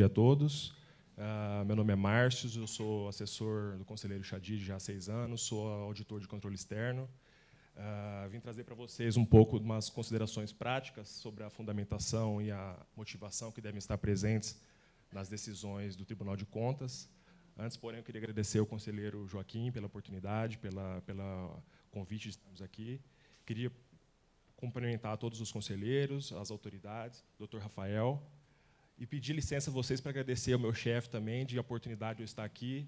dia a todos. Uh, meu nome é Márcios, eu sou assessor do conselheiro Chadid já há seis anos, sou auditor de controle externo. Uh, vim trazer para vocês um pouco de umas considerações práticas sobre a fundamentação e a motivação que devem estar presentes nas decisões do Tribunal de Contas. Antes, porém, eu queria agradecer ao conselheiro Joaquim pela oportunidade, pela, pelo convite de estarmos aqui. Queria cumprimentar todos os conselheiros, as autoridades, doutor Rafael, e pedir licença a vocês para agradecer ao meu chefe também de oportunidade de eu estar aqui.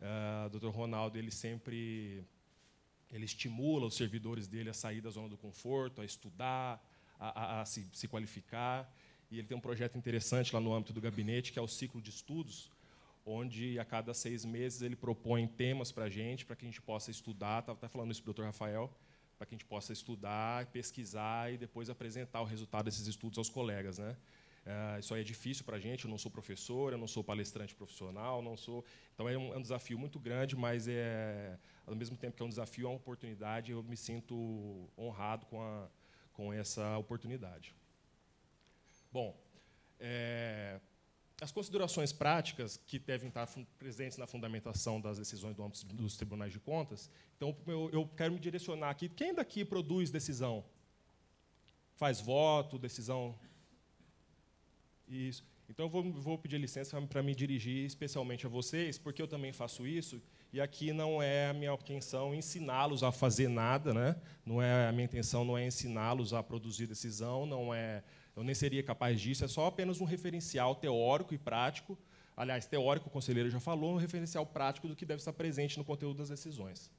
Uh, ah, Dr. Ronaldo, ele sempre ele estimula os servidores dele a sair da zona do conforto, a estudar, a, a, a se, se, qualificar. E ele tem um projeto interessante lá no âmbito do gabinete, que é o ciclo de estudos, onde a cada seis meses ele propõe temas para a gente, para que a gente possa estudar. Estava até falando isso para o doutor Rafael, para que a gente possa estudar, pesquisar e depois apresentar o resultado desses estudos aos colegas. Né? Uh, isso aí é difícil para a gente. Eu não sou professor, eu não sou palestrante profissional, não sou. Então é um, é um, desafio muito grande, mas é ao mesmo tempo que é um desafio, é uma oportunidade. Eu me sinto honrado com, a, com essa oportunidade. Bom, é, as considerações práticas que devem estar presentes na fundamentação das decisões do âmbito dos tribunais de contas. Então eu, eu quero me direcionar aqui. Quem daqui produz decisão? Faz voto, decisão isso. Então eu vou, vou pedir licença para me dirigir especialmente a vocês, porque eu também faço isso, e aqui não é a minha intenção ensiná-los a fazer nada, né? Não é a minha intenção não é ensiná-los a produzir decisão, não é, eu nem seria capaz disso, é só apenas um referencial teórico e prático. Aliás, teórico, o conselheiro já falou, um referencial prático do que deve estar presente no conteúdo das decisões.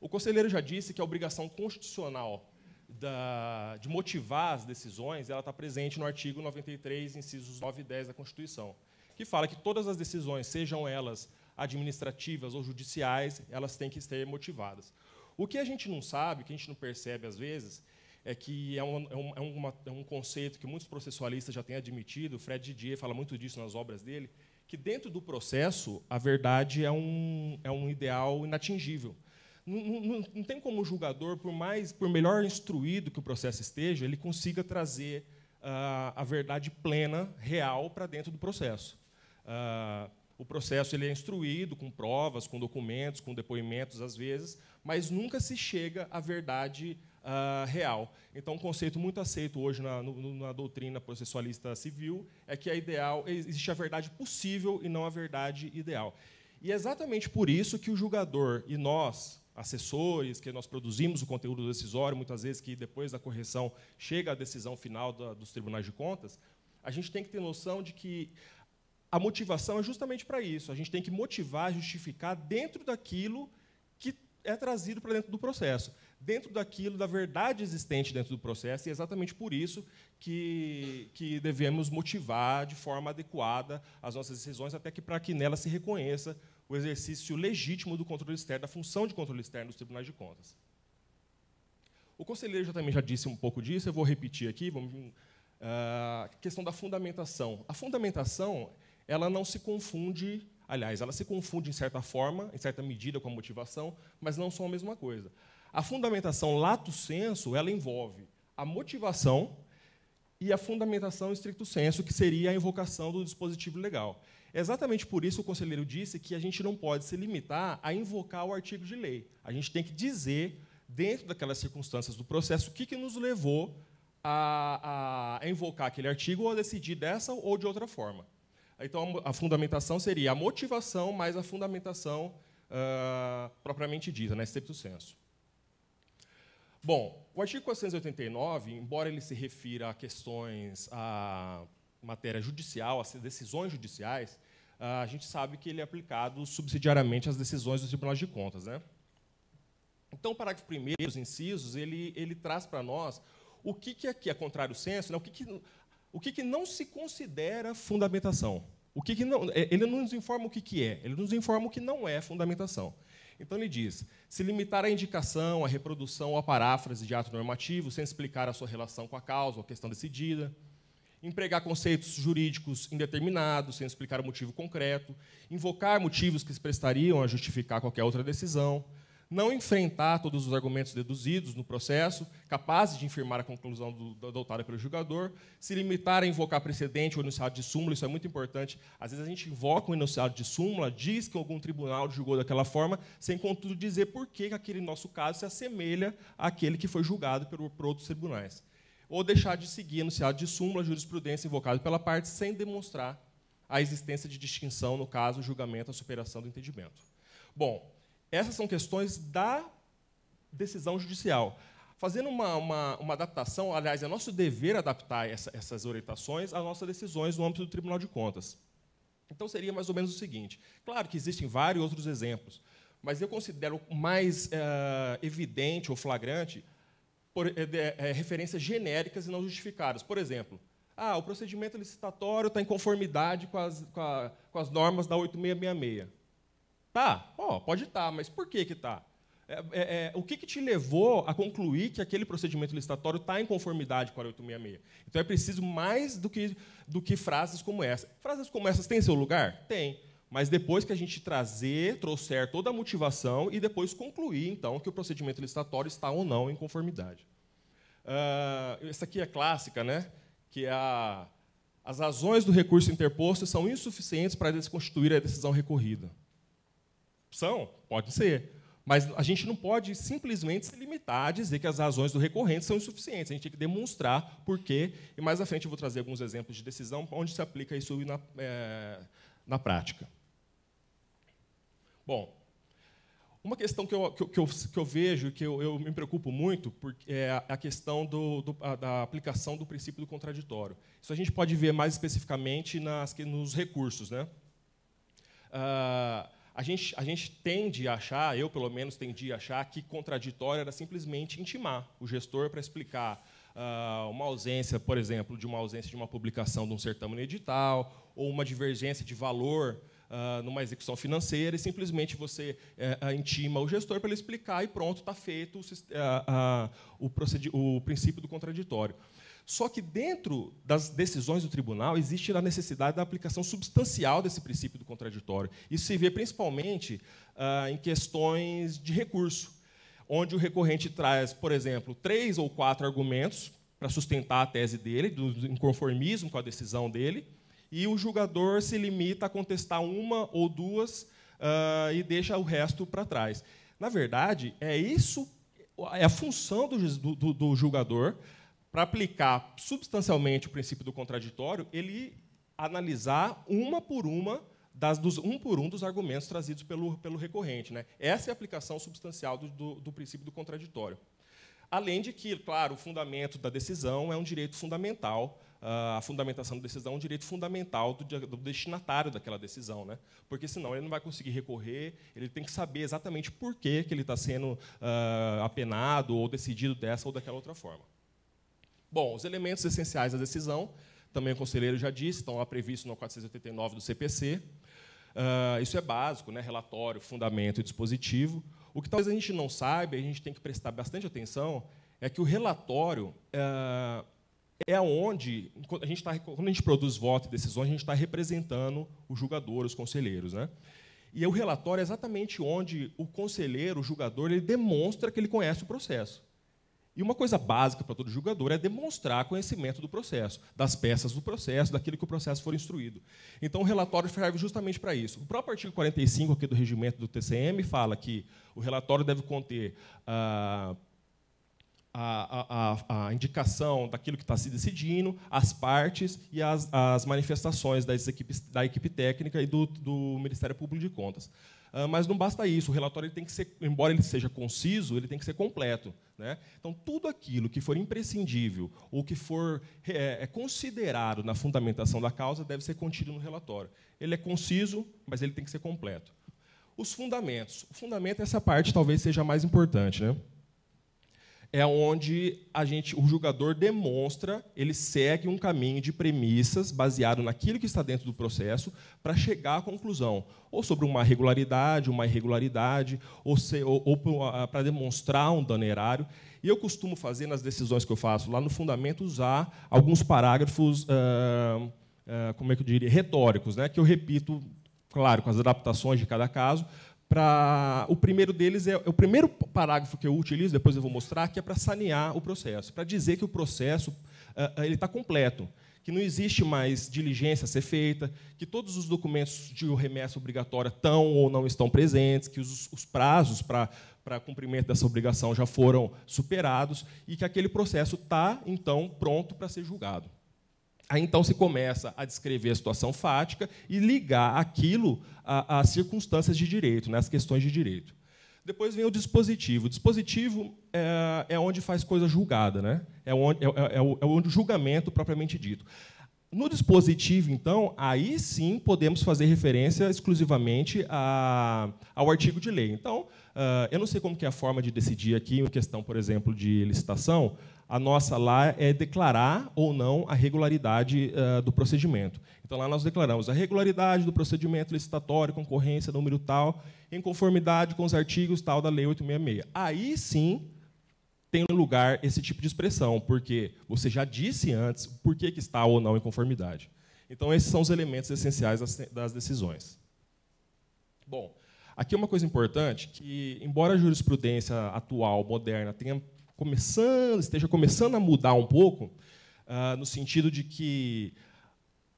O conselheiro já disse que a obrigação constitucional da, de motivar as decisões, ela está presente no artigo 93, incisos 9 e 10 da Constituição, que fala que todas as decisões, sejam elas administrativas ou judiciais, elas têm que ser motivadas. O que a gente não sabe, o que a gente não percebe às vezes, é que é um, é um, é uma, é um conceito que muitos processualistas já têm admitido, o Fred Didier fala muito disso nas obras dele, que dentro do processo a verdade é um, é um ideal inatingível. Não, não, não, tem como o julgador, por mais, por melhor instruído que o processo esteja, ele consiga trazer uh, a verdade plena, real, para dentro do processo. Uh, o processo ele é instruído com provas, com documentos, com depoimentos, às vezes, mas nunca se chega à verdade uh, real. Então, um conceito muito aceito hoje na, no, na doutrina processualista civil é que a ideal existe a verdade possível e não a verdade ideal. E é exatamente por isso que o julgador e nós, assessores, que nós produzimos o conteúdo decisório, muitas vezes que depois da correção chega a decisão final da, dos tribunais de contas, a gente tem que ter noção de que a motivação é justamente para isso. A gente tem que motivar, justificar dentro daquilo que é trazido para dentro do processo, dentro daquilo, da verdade existente dentro do processo, e é exatamente por isso que, que devemos motivar de forma adequada as nossas decisões, até que para que nela se reconheça o exercício legítimo do controle externo, da função de controle externo dos tribunais de contas. O conselheiro já também já disse um pouco disso, eu vou repetir aqui, vamos, uh, questão da fundamentação. A fundamentação, ela não se confunde, aliás, ela se confunde em certa forma, em certa medida com a motivação, mas não são a mesma coisa. A fundamentação lato senso, ela envolve a motivação e a fundamentação estricto senso, que seria a invocação do dispositivo legal. Exatamente por isso o conselheiro disse que a gente não pode se limitar a invocar o artigo de lei. A gente tem que dizer, dentro daquelas circunstâncias do processo, o que, que nos levou a, a invocar aquele artigo ou a decidir dessa ou de outra forma. Então, a fundamentação seria a motivação mais a fundamentação uh, propriamente dita, né, estricto senso. Bom, o artigo 489, embora ele se refira a questões a matéria judicial, as decisões judiciais, ah, a gente sabe que ele é aplicado subsidiariamente às decisões dos tribunais de contas. Né? Então, o parágrafo primeiro, os incisos, ele, ele traz para nós o que, que aqui é contrário senso, né? o, que, que, o que, que não se considera fundamentação. O que, que não, é, ele não nos informa o que, que é, ele nos informa o que não é fundamentação. Então ele diz: se limitar à indicação, à reprodução ou à paráfrase de ato normativo, sem explicar a sua relação com a causa ou a questão decidida, empregar conceitos jurídicos indeterminados, sem explicar o motivo concreto, invocar motivos que se prestariam a justificar qualquer outra decisão, não enfrentar todos os argumentos deduzidos no processo, capazes de infirmar a conclusão do, adotada pelo julgador, se limitar a invocar precedente ou enunciado de súmula, isso é muito importante. Às vezes a gente invoca um enunciado de súmula, diz que algum tribunal julgou daquela forma, sem contudo dizer por que aquele nosso caso se assemelha àquele que foi julgado por, por outros tribunais ou deixar de seguir enunciado de súmula, jurisprudência invocada pela parte, sem demonstrar a existência de distinção, no caso, julgamento, a superação do entendimento. Bom, essas são questões da decisão judicial. Fazendo uma, uma, uma adaptação, aliás, é nosso dever adaptar essa, essas orientações às nossas decisões no âmbito do Tribunal de Contas. Então, seria mais ou menos o seguinte: claro que existem vários outros exemplos, mas eu considero mais é, evidente ou flagrante por, é, é, referências genéricas e não justificadas. Por exemplo, ah, o procedimento licitatório está em conformidade com as, com, a, com as, normas da 8666. Tá, ó, oh, pode estar, tá, mas por que que está? É, é, é, o que, que te levou a concluir que aquele procedimento licitatório está em conformidade com a 866? Então é preciso mais do que, do que frases como essa. Frases como essas têm seu lugar? Tem mas depois que a gente trazer, trouxer toda a motivação e depois concluir, então, que o procedimento licitatório está ou não em conformidade. Uh, essa aqui é clássica, né? que é a, as razões do recurso interposto são insuficientes para desconstituir a decisão recorrida. São? Pode ser. Mas a gente não pode simplesmente se limitar a dizer que as razões do recorrente são insuficientes. A gente tem que demonstrar por quê. E mais à frente eu vou trazer alguns exemplos de decisão onde se aplica isso na, é, na prática. Bom, uma questão que eu, que, eu, que eu, que eu vejo e que eu, eu, me preocupo muito porque é a questão do, do, a, da aplicação do princípio do contraditório. Isso a gente pode ver mais especificamente nas, nos recursos. Né? Uh, a, gente, a gente tende a achar, eu pelo menos tendi a achar, que contraditório era simplesmente intimar o gestor para explicar uh, uma ausência, por exemplo, de uma ausência de uma publicação de um certame edital, ou uma divergência de valor ah, numa execução financeira, e simplesmente você uh, intima o gestor para ele explicar e pronto, está feito o, ah, o, o princípio do contraditório. Só que dentro das decisões do tribunal existe a necessidade da aplicação substancial desse princípio do contraditório. Isso se vê principalmente em questões de recurso, onde o recorrente traz, por exemplo, três ou quatro argumentos para sustentar a tese dele, do inconformismo com a decisão dele, e o julgador se limita a contestar uma ou duas uh, e deixa o resto para trás. Na verdade, é isso, é a função do, do, do julgador para aplicar substancialmente o princípio do contraditório, ele analisar uma por uma das, dos, um por um dos argumentos trazidos pelo, pelo recorrente. Né? Essa é a aplicação substancial do, do, do, princípio do contraditório. Além de que, claro, o fundamento da decisão é um direito fundamental ah, a fundamentação da decisão é um direito fundamental do, destinatário daquela decisão, né? porque senão ele não vai conseguir recorrer, ele tem que saber exatamente por que, que ele está sendo uh, apenado ou decidido dessa ou daquela outra forma. Bom, os elementos essenciais da decisão, também o conselheiro já disse, estão lá previstos no 489 do CPC. Uh, ah, isso é básico, né? relatório, fundamento e dispositivo. O que talvez a gente não saiba, a gente tem que prestar bastante atenção, é que o relatório, uh, é onde, quando a gente, está, quando a gente produz voto e decisões, a gente está representando o julgador, os conselheiros. Né? E o relatório é exatamente onde o conselheiro, o julgador, ele demonstra que ele conhece o processo. E uma coisa básica para todo julgador é demonstrar conhecimento do processo, das peças do processo, daquilo que o processo for instruído. Então, o relatório serve justamente para isso. O próprio artigo 45 aqui do regimento do TCM fala que o relatório deve conter ah, a, a, a, indicação daquilo que está se decidindo, as partes e as, as manifestações das equipes, da equipe técnica e do, do Ministério Público de Contas. Uh, mas não basta isso, o relatório tem que ser, embora ele seja conciso, ele tem que ser completo. Né? Então, tudo aquilo que for imprescindível ou que for é, é considerado na fundamentação da causa deve ser contido no relatório. Ele é conciso, mas ele tem que ser completo. Os fundamentos. O fundamento, é essa parte talvez seja a mais importante. Né? é onde a gente, o julgador demonstra, ele segue um caminho de premissas baseado naquilo que está dentro do processo para chegar à conclusão, ou sobre uma regularidade, uma irregularidade, ou, ou, ou para demonstrar um dano erário. E eu costumo fazer nas decisões que eu faço lá no fundamento usar alguns parágrafos, ah, ah, como é que eu diria, retóricos, né, que eu repito, claro, com as adaptações de cada caso, para o primeiro deles é, é, o primeiro parágrafo que eu utilizo, depois eu vou mostrar, que é para sanear o processo, para dizer que o processo eh, eh, ele está completo, que não existe mais diligência a ser feita, que todos os documentos de remessa obrigatória estão ou não estão presentes, que os, os prazos para para cumprimento dessa obrigação já foram superados e que aquele processo está, então, pronto para ser julgado. Aí então se começa a descrever a situação fática e ligar aquilo às circunstâncias de direito, né, às questões de direito. Depois vem o dispositivo. O dispositivo é, é onde faz coisa julgada, né? é, onde, é, é, é, o, é o julgamento propriamente dito. No dispositivo, então, aí sim podemos fazer referência exclusivamente a, ao artigo de lei. Então, ah, eu não sei como que é a forma de decidir aqui em questão, por exemplo, de licitação, a nossa lá é declarar ou não a regularidade uh, do procedimento. Então, lá nós declaramos a regularidade do procedimento licitatório, concorrência, número tal, em conformidade com os artigos tal da Lei 866. Aí sim tem lugar esse tipo de expressão, porque você já disse antes por que, que está ou não em conformidade. Então, esses são os elementos essenciais das, das decisões. Bom, aqui é uma coisa importante, que, embora a jurisprudência atual, moderna, tenha começando, esteja começando a mudar um pouco, uh, no sentido de que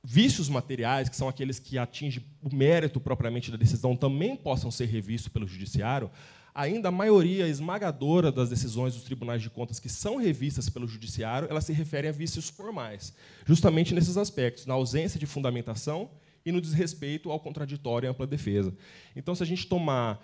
vícios materiais, que são aqueles que atingem o mérito propriamente da decisão, também possam ser revistos pelo judiciário, ainda a maioria esmagadora das decisões dos tribunais de contas que são revistas pelo judiciário, elas se referem a vícios formais, justamente nesses aspectos, na ausência de fundamentação e no desrespeito ao contraditório e ampla defesa. Então, se a gente tomar,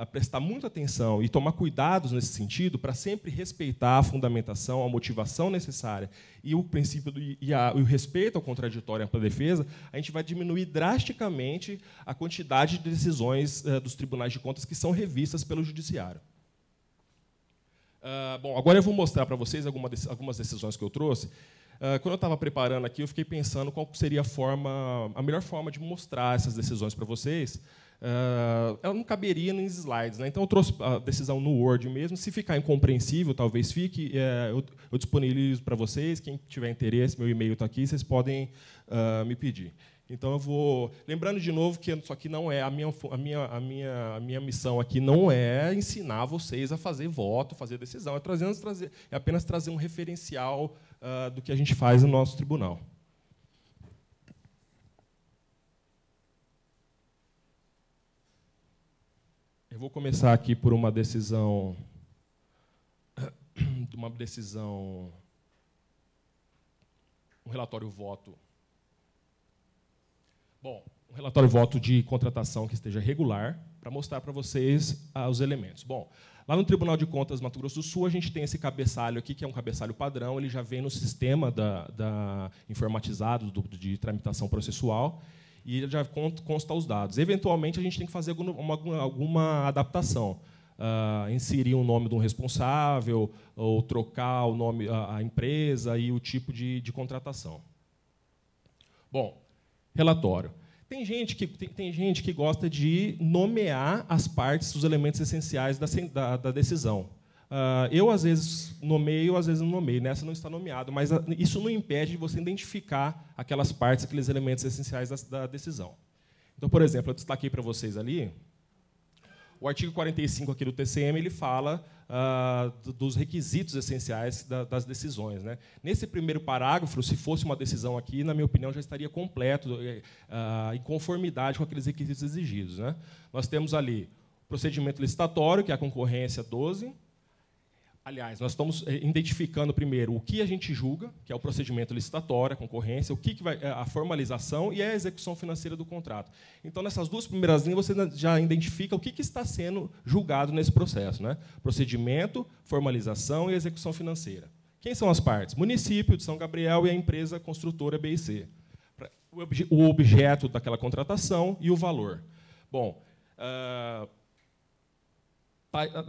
uh, prestar muita atenção e tomar cuidados nesse sentido, para sempre respeitar a fundamentação, a motivação necessária e o princípio do, e, a, e o respeito ao contraditório e ampla defesa, a gente vai diminuir drasticamente a quantidade de decisões uh, dos tribunais de contas que são revistas pelo judiciário. Uh, bom, agora eu vou mostrar para vocês alguma, algumas decisões que eu trouxe ah, quando eu estava preparando aqui, eu fiquei pensando qual seria a, forma, a melhor forma de mostrar essas decisões para vocês. Uh, ela não caberia nos slides, né? então eu trouxe a decisão no Word mesmo. Se ficar incompreensível, talvez fique, é, eu, eu, disponibilizo para vocês. Quem tiver interesse, meu e-mail está aqui, vocês podem uh, me pedir. Então eu vou lembrando de novo que isso aqui não é a minha, a minha, a minha, a minha missão aqui não é ensinar vocês a fazer voto, fazer decisão, é, trazer, é apenas trazer um referencial uh, do que a gente faz no nosso tribunal. Eu vou começar aqui por uma decisão, uma decisão, um relatório voto. Bom, um relatório voto de contratação que esteja regular para mostrar para vocês ah, os elementos. Bom, Lá no Tribunal de Contas Mato Grosso do Sul, a gente tem esse cabeçalho aqui, que é um cabeçalho padrão, ele já vem no sistema da, da informatizado do, de tramitação processual, e ele já consta os dados. Eventualmente, a gente tem que fazer alguma, alguma adaptação. Uh, inserir o nome de um responsável ou trocar o nome a, a empresa e o tipo de, de contratação. Bom, relatório. Tem gente que, tem, tem, gente que gosta de nomear as partes, os elementos essenciais da, da, da decisão. Uh, eu, às vezes, nomeio, às vezes não nomeio. Nessa não está nomeado, mas ah, isso não impede de você identificar aquelas partes, aqueles elementos essenciais da, da decisão. Então, por exemplo, eu destaquei para vocês ali o artigo 45 aqui do TCM ele fala uh, dos requisitos essenciais da, das decisões. Né? Nesse primeiro parágrafo, se fosse uma decisão aqui, na minha opinião, já estaria completo, uh, eh, ah, em conformidade com aqueles requisitos exigidos. Né? Nós temos ali procedimento licitatório, que é a concorrência 12, Aliás, nós estamos eh, identificando primeiro o que a gente julga, que é o procedimento licitatório, a concorrência, o que, que vai, eh, a formalização e a execução financeira do contrato. Então, nessas duas primeiras linhas, você já identifica o que, que está sendo julgado nesse processo: né? procedimento, formalização e execução financeira. Quem são as partes? Município de São Gabriel e a empresa construtora BIC. O objeto daquela contratação e o valor. Bom. Uh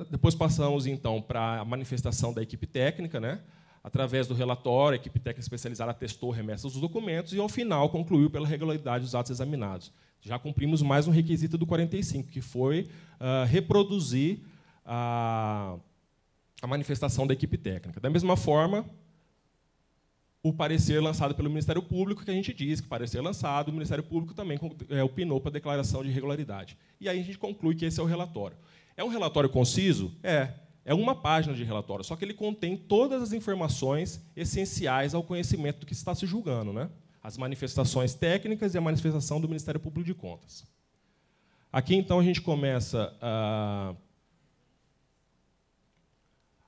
depois passamos, então, para a manifestação da equipe técnica, né? através do relatório, a equipe técnica especializada testou remessa dos documentos e, ao final, concluiu pela regularidade dos atos examinados. Já cumprimos mais um requisito do 45, que foi uh, reproduzir a, a, manifestação da equipe técnica. Da mesma forma, o parecer lançado pelo Ministério Público, que a gente diz que parecer lançado, o Ministério Público também é, opinou para a declaração de irregularidade. E aí a gente conclui que esse é o relatório. É um relatório conciso? É. É uma página de relatório, só que ele contém todas as informações essenciais ao conhecimento do que está se julgando, né? as manifestações técnicas e a manifestação do Ministério Público de Contas. Aqui, então, a gente começa a,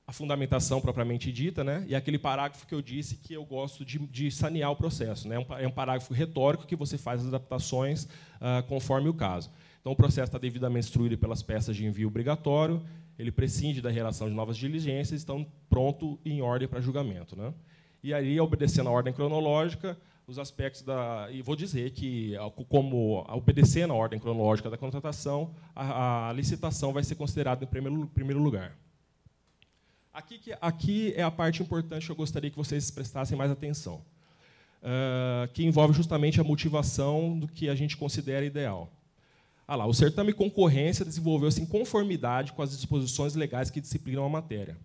a fundamentação propriamente dita, né? e aquele parágrafo que eu disse que eu gosto de, de sanear o processo. Né? É um é parágrafo retórico que você faz as adaptações uh, conforme o caso. Então, o processo está devidamente instruído pelas peças de envio obrigatório, ele prescinde da relação de novas diligências, estão pronto e em ordem para julgamento. Né? E aí, obedecendo a ordem cronológica, os aspectos da. E vou dizer que, como obedecendo a ordem cronológica da contratação, a, a licitação vai ser considerada em primeiro, primeiro lugar. Aqui, aqui é a parte importante que eu gostaria que vocês prestassem mais atenção, uh, que envolve justamente a motivação do que a gente considera ideal. Ah lá, o certame concorrência desenvolveu-se em assim, conformidade com as disposições legais que disciplinam a matéria,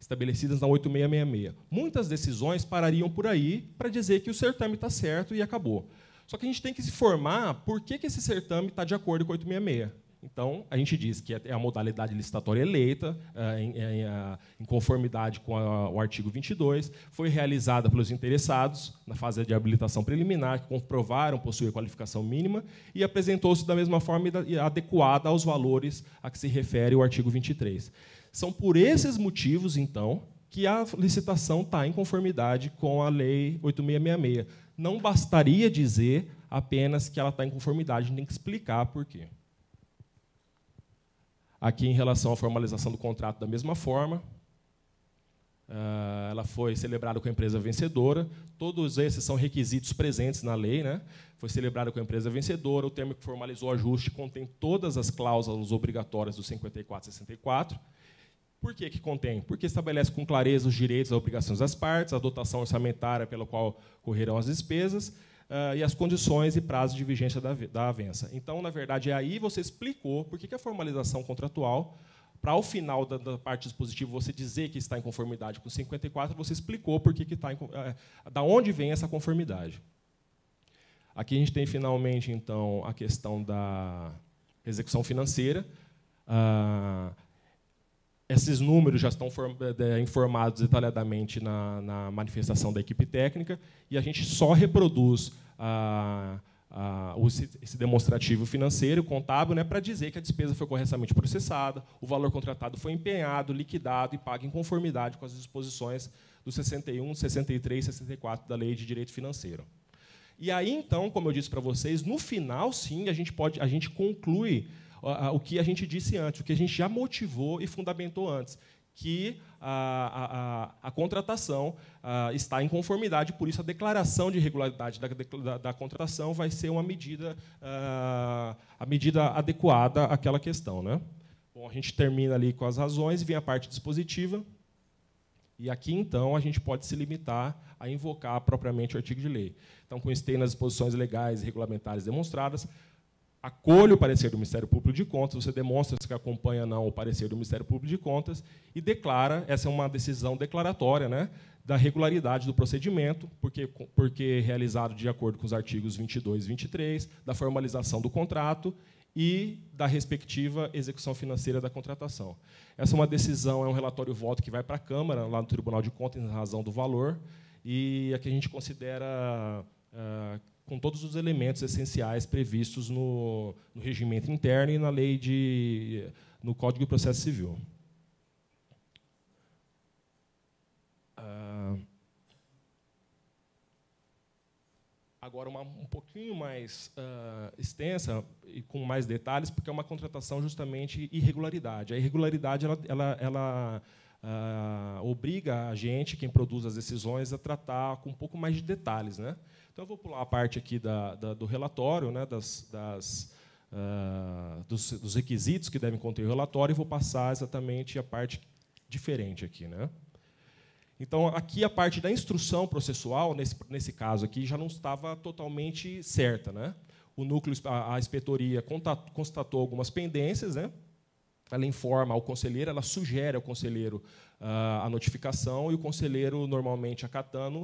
estabelecidas na 8666. Muitas decisões parariam por aí para dizer que o certame está certo e acabou. Só que a gente tem que se formar por que, que esse certame está de acordo com a 866. Então, a gente diz que é a modalidade licitatória eleita, é, é, é, em, conformidade com o artigo 22, foi realizada pelos interessados na fase de habilitação preliminar, que comprovaram possuir a qualificação mínima e apresentou-se da mesma forma adequada aos valores a que se refere o artigo 23. São por esses motivos, então, que a licitação está em conformidade com a Lei 8666. Não bastaria dizer apenas que ela está em conformidade, a gente tem que explicar por quê. Aqui, em relação à formalização do contrato, da mesma forma, ah, ela foi celebrada com a empresa vencedora. Todos esses são requisitos presentes na lei. Né? Foi celebrada com a empresa vencedora. O termo que formalizou o ajuste contém todas as cláusulas obrigatórias do 5464. Por que, que contém? Porque estabelece com clareza os direitos e obrigações das partes, a dotação orçamentária pela qual correrão as despesas, uh, e as condições e prazos de vigência da, da avença. Então, na verdade, é aí você explicou por que, que a formalização contratual, para ao final da, da, parte dispositiva você dizer que está em conformidade com 54, você explicou por que, que está em, uh, da onde vem essa conformidade. Aqui a gente tem finalmente então a questão da execução financeira. Uh, esses números já estão eh, informados detalhadamente na, na, manifestação da equipe técnica e a gente só reproduz a, ah, a, ah, esse demonstrativo financeiro, contábil, né, para dizer que a despesa foi corretamente processada, o valor contratado foi empenhado, liquidado e pago em conformidade com as disposições do 61, 63 64 da Lei de Direito Financeiro. E aí, então, como eu disse para vocês, no final, sim, a gente, pode, a gente conclui o que a gente disse antes, o que a gente já motivou e fundamentou antes, que a, a, a contratação a, está em conformidade, por isso a declaração de regularidade da, da, da contratação vai ser uma medida, a medida adequada àquela questão. Né? Bom, a gente termina ali com as razões, vem a parte dispositiva, e aqui, então, a gente pode se limitar a invocar propriamente o artigo de lei. Então, com isso, tem nas disposições legais e regulamentares demonstradas, acolhe o parecer do Ministério Público de Contas, você demonstra se acompanha ou não o parecer do Ministério Público de Contas e declara, essa é uma decisão declaratória, né, da regularidade do procedimento, porque, porque realizado de acordo com os artigos 22 e 23, da formalização do contrato e da respectiva execução financeira da contratação. Essa é uma decisão, é um relatório voto que vai para a Câmara, lá no Tribunal de Contas, em razão do valor, e aqui a gente considera uh, com todos os elementos essenciais previstos no, no regimento interno e na lei de, no Código de Processo Civil. Ah, agora uma um pouquinho mais uh, extensa e com mais detalhes, porque é uma contratação justamente irregularidade. A irregularidade ela, ela, ela ah, obriga a gente, quem produz as decisões, a tratar com um pouco mais de detalhes. Né? Então, eu vou pular a parte aqui da, da, do relatório, né, das, das ah, dos, dos, requisitos que devem conter o relatório, e vou passar exatamente a parte diferente aqui. Né? Então, aqui a parte da instrução processual, nesse, nesse caso aqui, já não estava totalmente certa. Né? O núcleo, a, a inspetoria constatou algumas pendências, né? ela informa ao conselheiro, ela sugere ao conselheiro uh, a notificação e o conselheiro, normalmente acatando,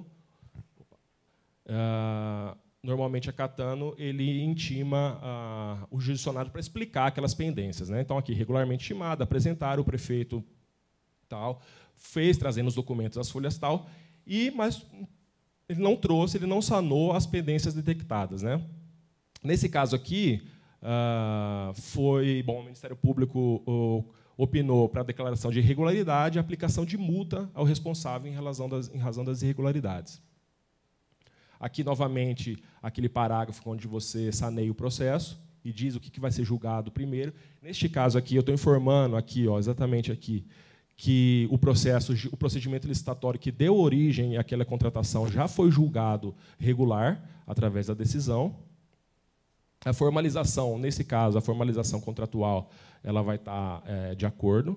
uh, normalmente acatando, ele intima uh, o judicionário para explicar aquelas pendências. Né? Então, aqui, regularmente intimada, apresentar o prefeito tal, fez trazendo os documentos, as folhas tal, e mas ele não trouxe, ele não sanou as pendências detectadas. Né? Nesse caso aqui, ah, foi bom o Ministério Público uh, opinou para a declaração de irregularidade a aplicação de multa ao responsável em razão, das, em razão das irregularidades. Aqui, novamente, aquele parágrafo onde você saneia o processo e diz o que, que vai ser julgado primeiro. Neste caso aqui, eu estou informando aqui, ó, exatamente aqui, que o processo, o procedimento licitatório que deu origem àquela contratação já foi julgado regular através da decisão, a formalização, nesse caso, a formalização contratual, ela vai tá, estar eh, é, de acordo.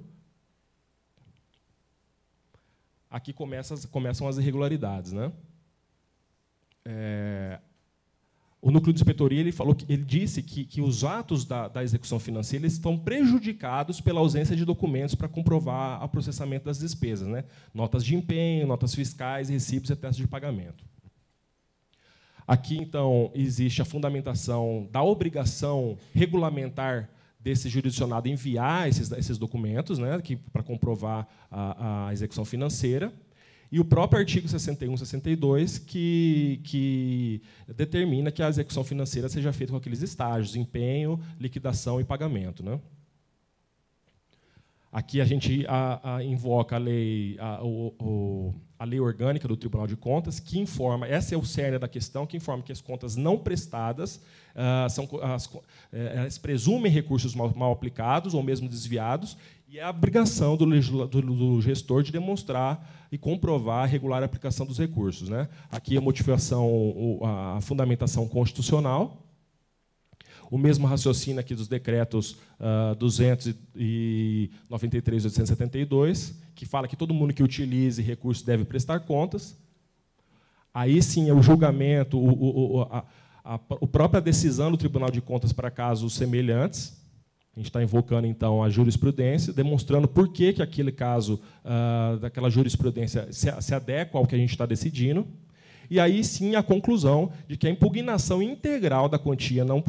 Aqui começa, começam as irregularidades, né? É, o núcleo de inspetoria ele falou ele disse que, que os atos da, da execução financeira estão prejudicados pela ausência de documentos para comprovar o processamento das despesas, né? notas de empenho, notas fiscais, recibos e testes de pagamento. Aqui, então, existe a fundamentação da obrigação regulamentar desse jurisdicionado enviar esses, esses documentos né, que, para comprovar a, a, execução financeira. E o próprio artigo 61 e 62, que, que determina que a execução financeira seja feita com aqueles estágios, empenho, liquidação e pagamento. Né? Aqui a gente a, a invoca a lei, o a lei orgânica do Tribunal de Contas, que informa, essa é o cerne da questão, que informa que as contas não prestadas uh, são, as, uh, elas presumem recursos mal, mal, aplicados ou mesmo desviados, e é a obrigação do, do, do, gestor de demonstrar e comprovar a regular aplicação dos recursos. Né? Aqui a motivação, a fundamentação constitucional, o mesmo raciocínio aqui dos decretos uh, ah, 293 e 872, que fala que todo mundo que utilize recursos deve prestar contas. Aí sim é o julgamento, o, o, a, a, a própria decisão do Tribunal de Contas para casos semelhantes. A gente está invocando, então, a jurisprudência, demonstrando por que, que aquele caso uh, daquela jurisprudência se, se adequa ao que a gente está decidindo. E aí sim a conclusão de que a impugnação integral da quantia não,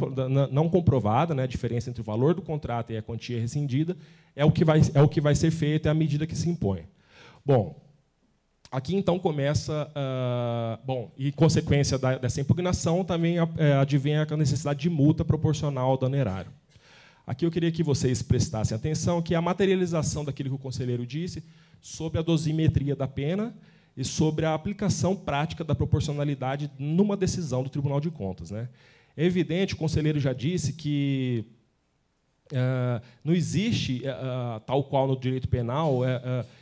não comprovada, né, a diferença entre o valor do contrato e a quantia rescindida, é o que vai, é o que vai ser feito, é a medida que se impõe. Bom, Aqui então começa, uh, bom, e consequência da, dessa impugnação também uh, advém a necessidade de multa proporcional ao dano erário. Aqui eu queria que vocês prestassem atenção que a materialização daquilo que o conselheiro disse sobre a dosimetria da pena e sobre a aplicação prática da proporcionalidade numa decisão do Tribunal de Contas. Né? É evidente, o conselheiro já disse, que uh, não existe, uh, tal qual no direito penal, uh,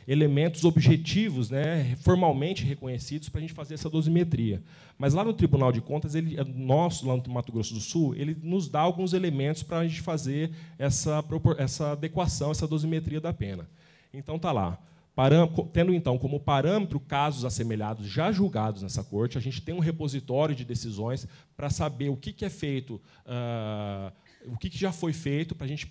elementos objetivos né, formalmente reconhecidos para a gente fazer essa dosimetria. Mas lá no Tribunal de Contas, ele, nosso, lá no Mato Grosso do Sul, ele nos dá alguns elementos para a gente fazer essa, essa adequação, essa dosimetria da pena. Então, está lá tendo então como parâmetro casos assemelhados já julgados nessa corte, a gente tem um repositório de decisões para saber o que, é feito, ah, o que, já foi feito para a gente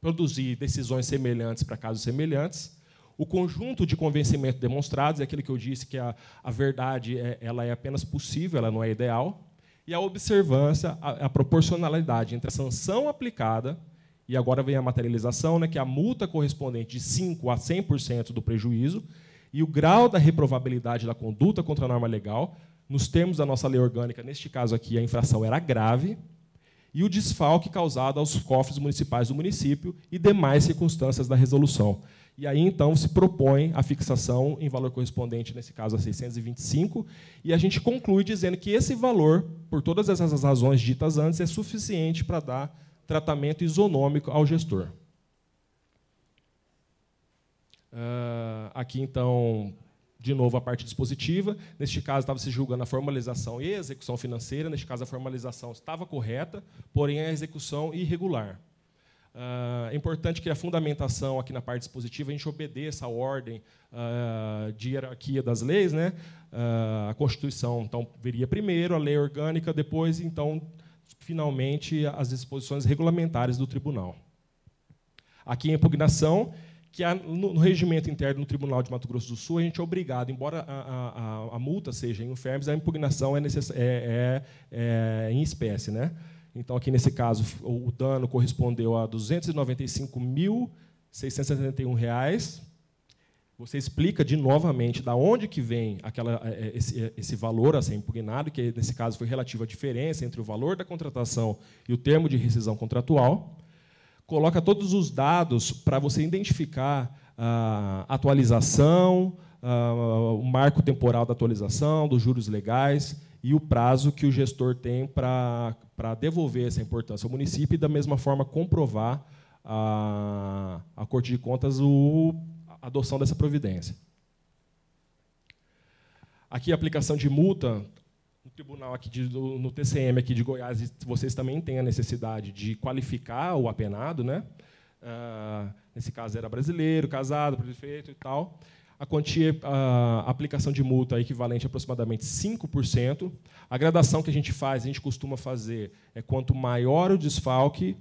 produzir decisões semelhantes para casos semelhantes. O conjunto de convencimento demonstrados é aquilo que eu disse que a, a verdade é, ela é apenas possível, ela não é ideal. E a observância, a proporcionalidade entre a sanção aplicada e agora vem a materialização, né, que é a multa correspondente de 5% a 100% do prejuízo e o grau da reprovabilidade da conduta contra a norma legal, nos termos da nossa lei orgânica, neste caso aqui, a infração era grave, e o desfalque causado aos cofres municipais do município e demais circunstâncias da resolução. E aí, então, se propõe a fixação em valor correspondente, nesse caso, a 625, e a gente conclui dizendo que esse valor, por todas essas razões ditas antes, é suficiente para dar tratamento isonômico ao gestor. Uh, aqui, então, de novo, a parte dispositiva. Neste caso, estava se julgando a formalização e a execução financeira. Neste caso, a formalização estava correta, porém, a execução irregular. Uh, é importante que a fundamentação aqui na parte dispositiva a gente obedeça a ordem uh, de hierarquia das leis, né? Uh, a Constituição então viria primeiro, a lei orgânica depois, então finalmente as disposições regulamentares do tribunal. Aqui em impugnação, que no, regimento interno do Tribunal de Mato Grosso do Sul, a gente é obrigado, embora a, a, a multa seja em infermes, a impugnação é, é, é, é, em espécie. Né? Então, aqui nesse caso, o, dano correspondeu a R$ 295.671,00, você explica de novamente da onde que vem aquela, é, é, esse, é, esse, valor a ser impugnado, que nesse caso foi relativa à diferença entre o valor da contratação e o termo de rescisão contratual. Coloca todos os dados para você identificar a ah, atualização, a, ah, o marco temporal da atualização, dos juros legais e o prazo que o gestor tem para, para devolver essa importância ao município e, da mesma forma, comprovar a, ah, a Corte de Contas o adoção dessa providência. Aqui a aplicação de multa no tribunal aqui de, no TCM aqui de Goiás, vocês também têm a necessidade de qualificar o apenado, né? Uh, nesse caso era brasileiro, casado, prefeito e tal. A quantia, a aplicação de multa é equivalente a aproximadamente 5%. A gradação que a gente faz, a gente costuma fazer, é quanto maior o desfalque,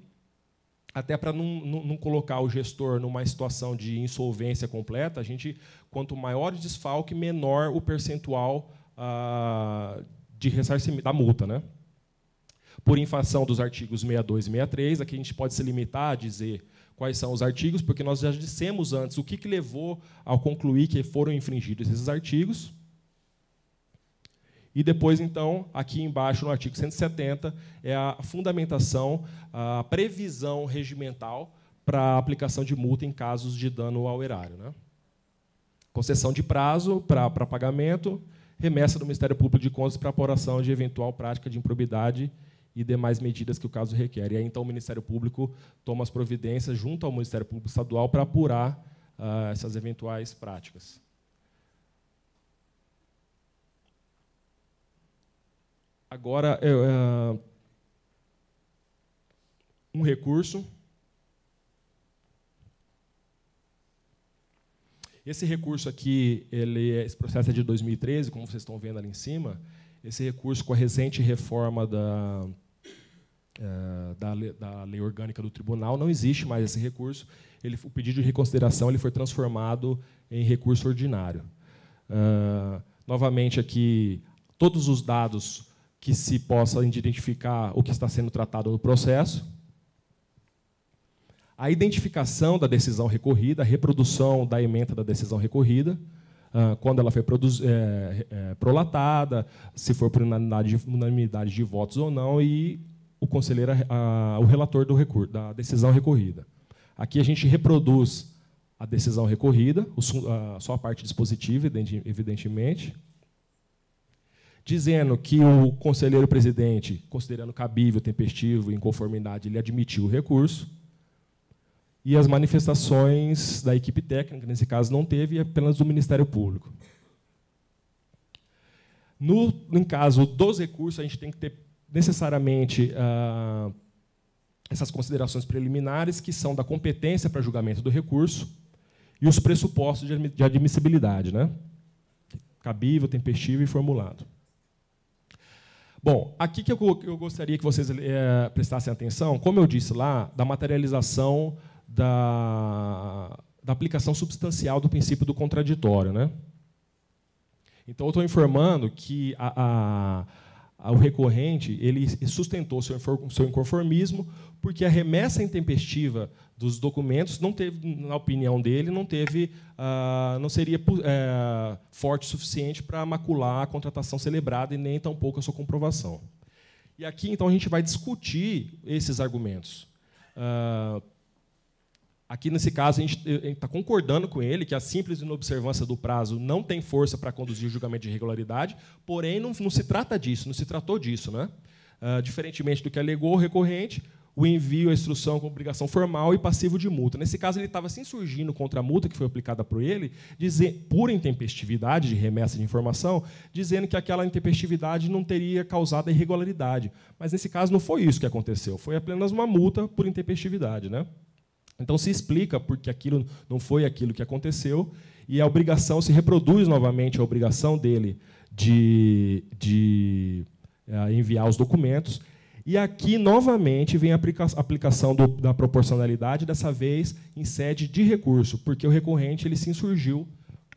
até para não, não, não, colocar o gestor numa situação de insolvência completa, a gente, quanto maior o desfalque, menor o percentual ah, de ressarcimento da multa. Né? Por infração dos artigos 62 e 63, aqui a gente pode se limitar a dizer quais são os artigos, porque nós já dissemos antes o que, que levou ao concluir que foram infringidos esses artigos. E depois, então, aqui embaixo no artigo 170, é a fundamentação, a previsão regimental para a aplicação de multa em casos de dano ao erário. Né? Concessão de prazo para, para pagamento, remessa do Ministério Público de Contas para apuração de eventual prática de improbidade e demais medidas que o caso requer. E aí, então, o Ministério Público toma as providências junto ao Ministério Público Estadual para apurar uh, essas eventuais práticas. Agora, é, é, um recurso. Esse recurso aqui, ele, é, esse processo é de 2013, como vocês estão vendo ali em cima. Esse recurso, com a recente reforma da, é, da, da lei orgânica do tribunal, não existe mais esse recurso. Ele, o pedido de reconsideração ele foi transformado em recurso ordinário. Uh, novamente aqui, todos os dados que se possa identificar o que está sendo tratado no processo. A identificação da decisão recorrida, a reprodução da ementa da decisão recorrida, ah, quando ela foi eh, eh, prolatada, se for por unanimidade, de votos ou não, e o conselheiro, ah, o relator do recurso, da decisão recorrida. Aqui a gente reproduz a decisão recorrida, ah, só a parte dispositiva, evidentemente, dizendo que o conselheiro presidente, considerando cabível, tempestivo, inconformidade, ele admitiu o recurso. E as manifestações da equipe técnica, nesse caso não teve, é apenas do Ministério Público. No, no caso dos recursos, a gente tem que ter necessariamente ah, essas considerações preliminares, que são da competência para julgamento do recurso e os pressupostos de admissibilidade, né? cabível, tempestivo e formulado. Bom, aqui que eu, gostaria que vocês é, prestassem atenção, como eu disse lá, da materialização da, da aplicação substancial do princípio do contraditório. Né? Então, eu estou informando que a, a, a, o recorrente ele sustentou seu, seu inconformismo porque a remessa intempestiva dos documentos, não teve, na opinião dele, não teve, uh, não seria uh, forte o suficiente para macular a contratação celebrada e nem tampouco a sua comprovação. E aqui, então, a gente vai discutir esses argumentos. Uh, aqui, nesse caso, a gente está eh, concordando com ele que a simples inobservância do prazo não tem força para conduzir o julgamento de irregularidade, porém, não, não se trata disso, não se tratou disso. Né? Ah, diferentemente do que alegou o recorrente, o envio, a instrução com obrigação formal e passivo de multa. Nesse caso, ele estava se assim insurgindo contra a multa que foi aplicada por ele, dizer, por intempestividade de remessa de informação, dizendo que aquela intempestividade não teria causado a irregularidade. Mas, nesse caso, não foi isso que aconteceu. Foi apenas uma multa por intempestividade. Né? Então, se explica porque aquilo não foi aquilo que aconteceu e a obrigação se reproduz novamente a obrigação dele de, de eh, enviar os documentos e aqui, novamente, vem a aplicação do, da proporcionalidade, dessa vez em sede de recurso, porque o recorrente ele se insurgiu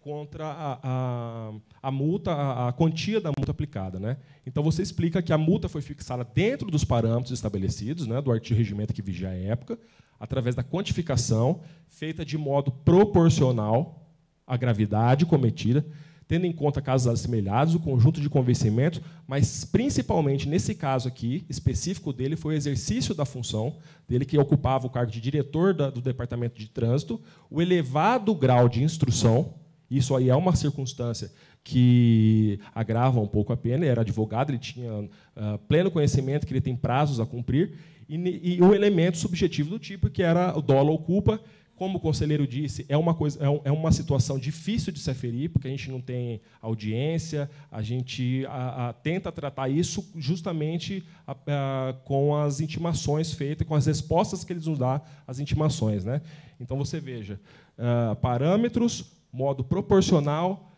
contra a, a, a multa, a, a, quantia da multa aplicada. Né? Então, você explica que a multa foi fixada dentro dos parâmetros estabelecidos, né, do artigo de regimento que vigia a época, através da quantificação, feita de modo proporcional à gravidade cometida, tendo em conta casos assemelhados, o conjunto de convencimentos, mas principalmente nesse caso aqui, específico dele, foi o exercício da função dele, que ocupava o cargo de diretor do Departamento de Trânsito, o elevado grau de instrução, isso aí é uma circunstância que agrava um pouco a pena, ele era advogado, ele tinha ah, pleno conhecimento que ele tem prazos a cumprir, e, o elemento subjetivo do tipo, que era o dólar ou culpa, como o conselheiro disse, é uma, coisa, é, é uma situação difícil de se aferir, porque a gente não tem audiência, a gente a, a, tenta tratar isso justamente a, com as intimações feitas, com as respostas que eles nos dão às intimações. Né? Então, você veja, ah, parâmetros, modo proporcional,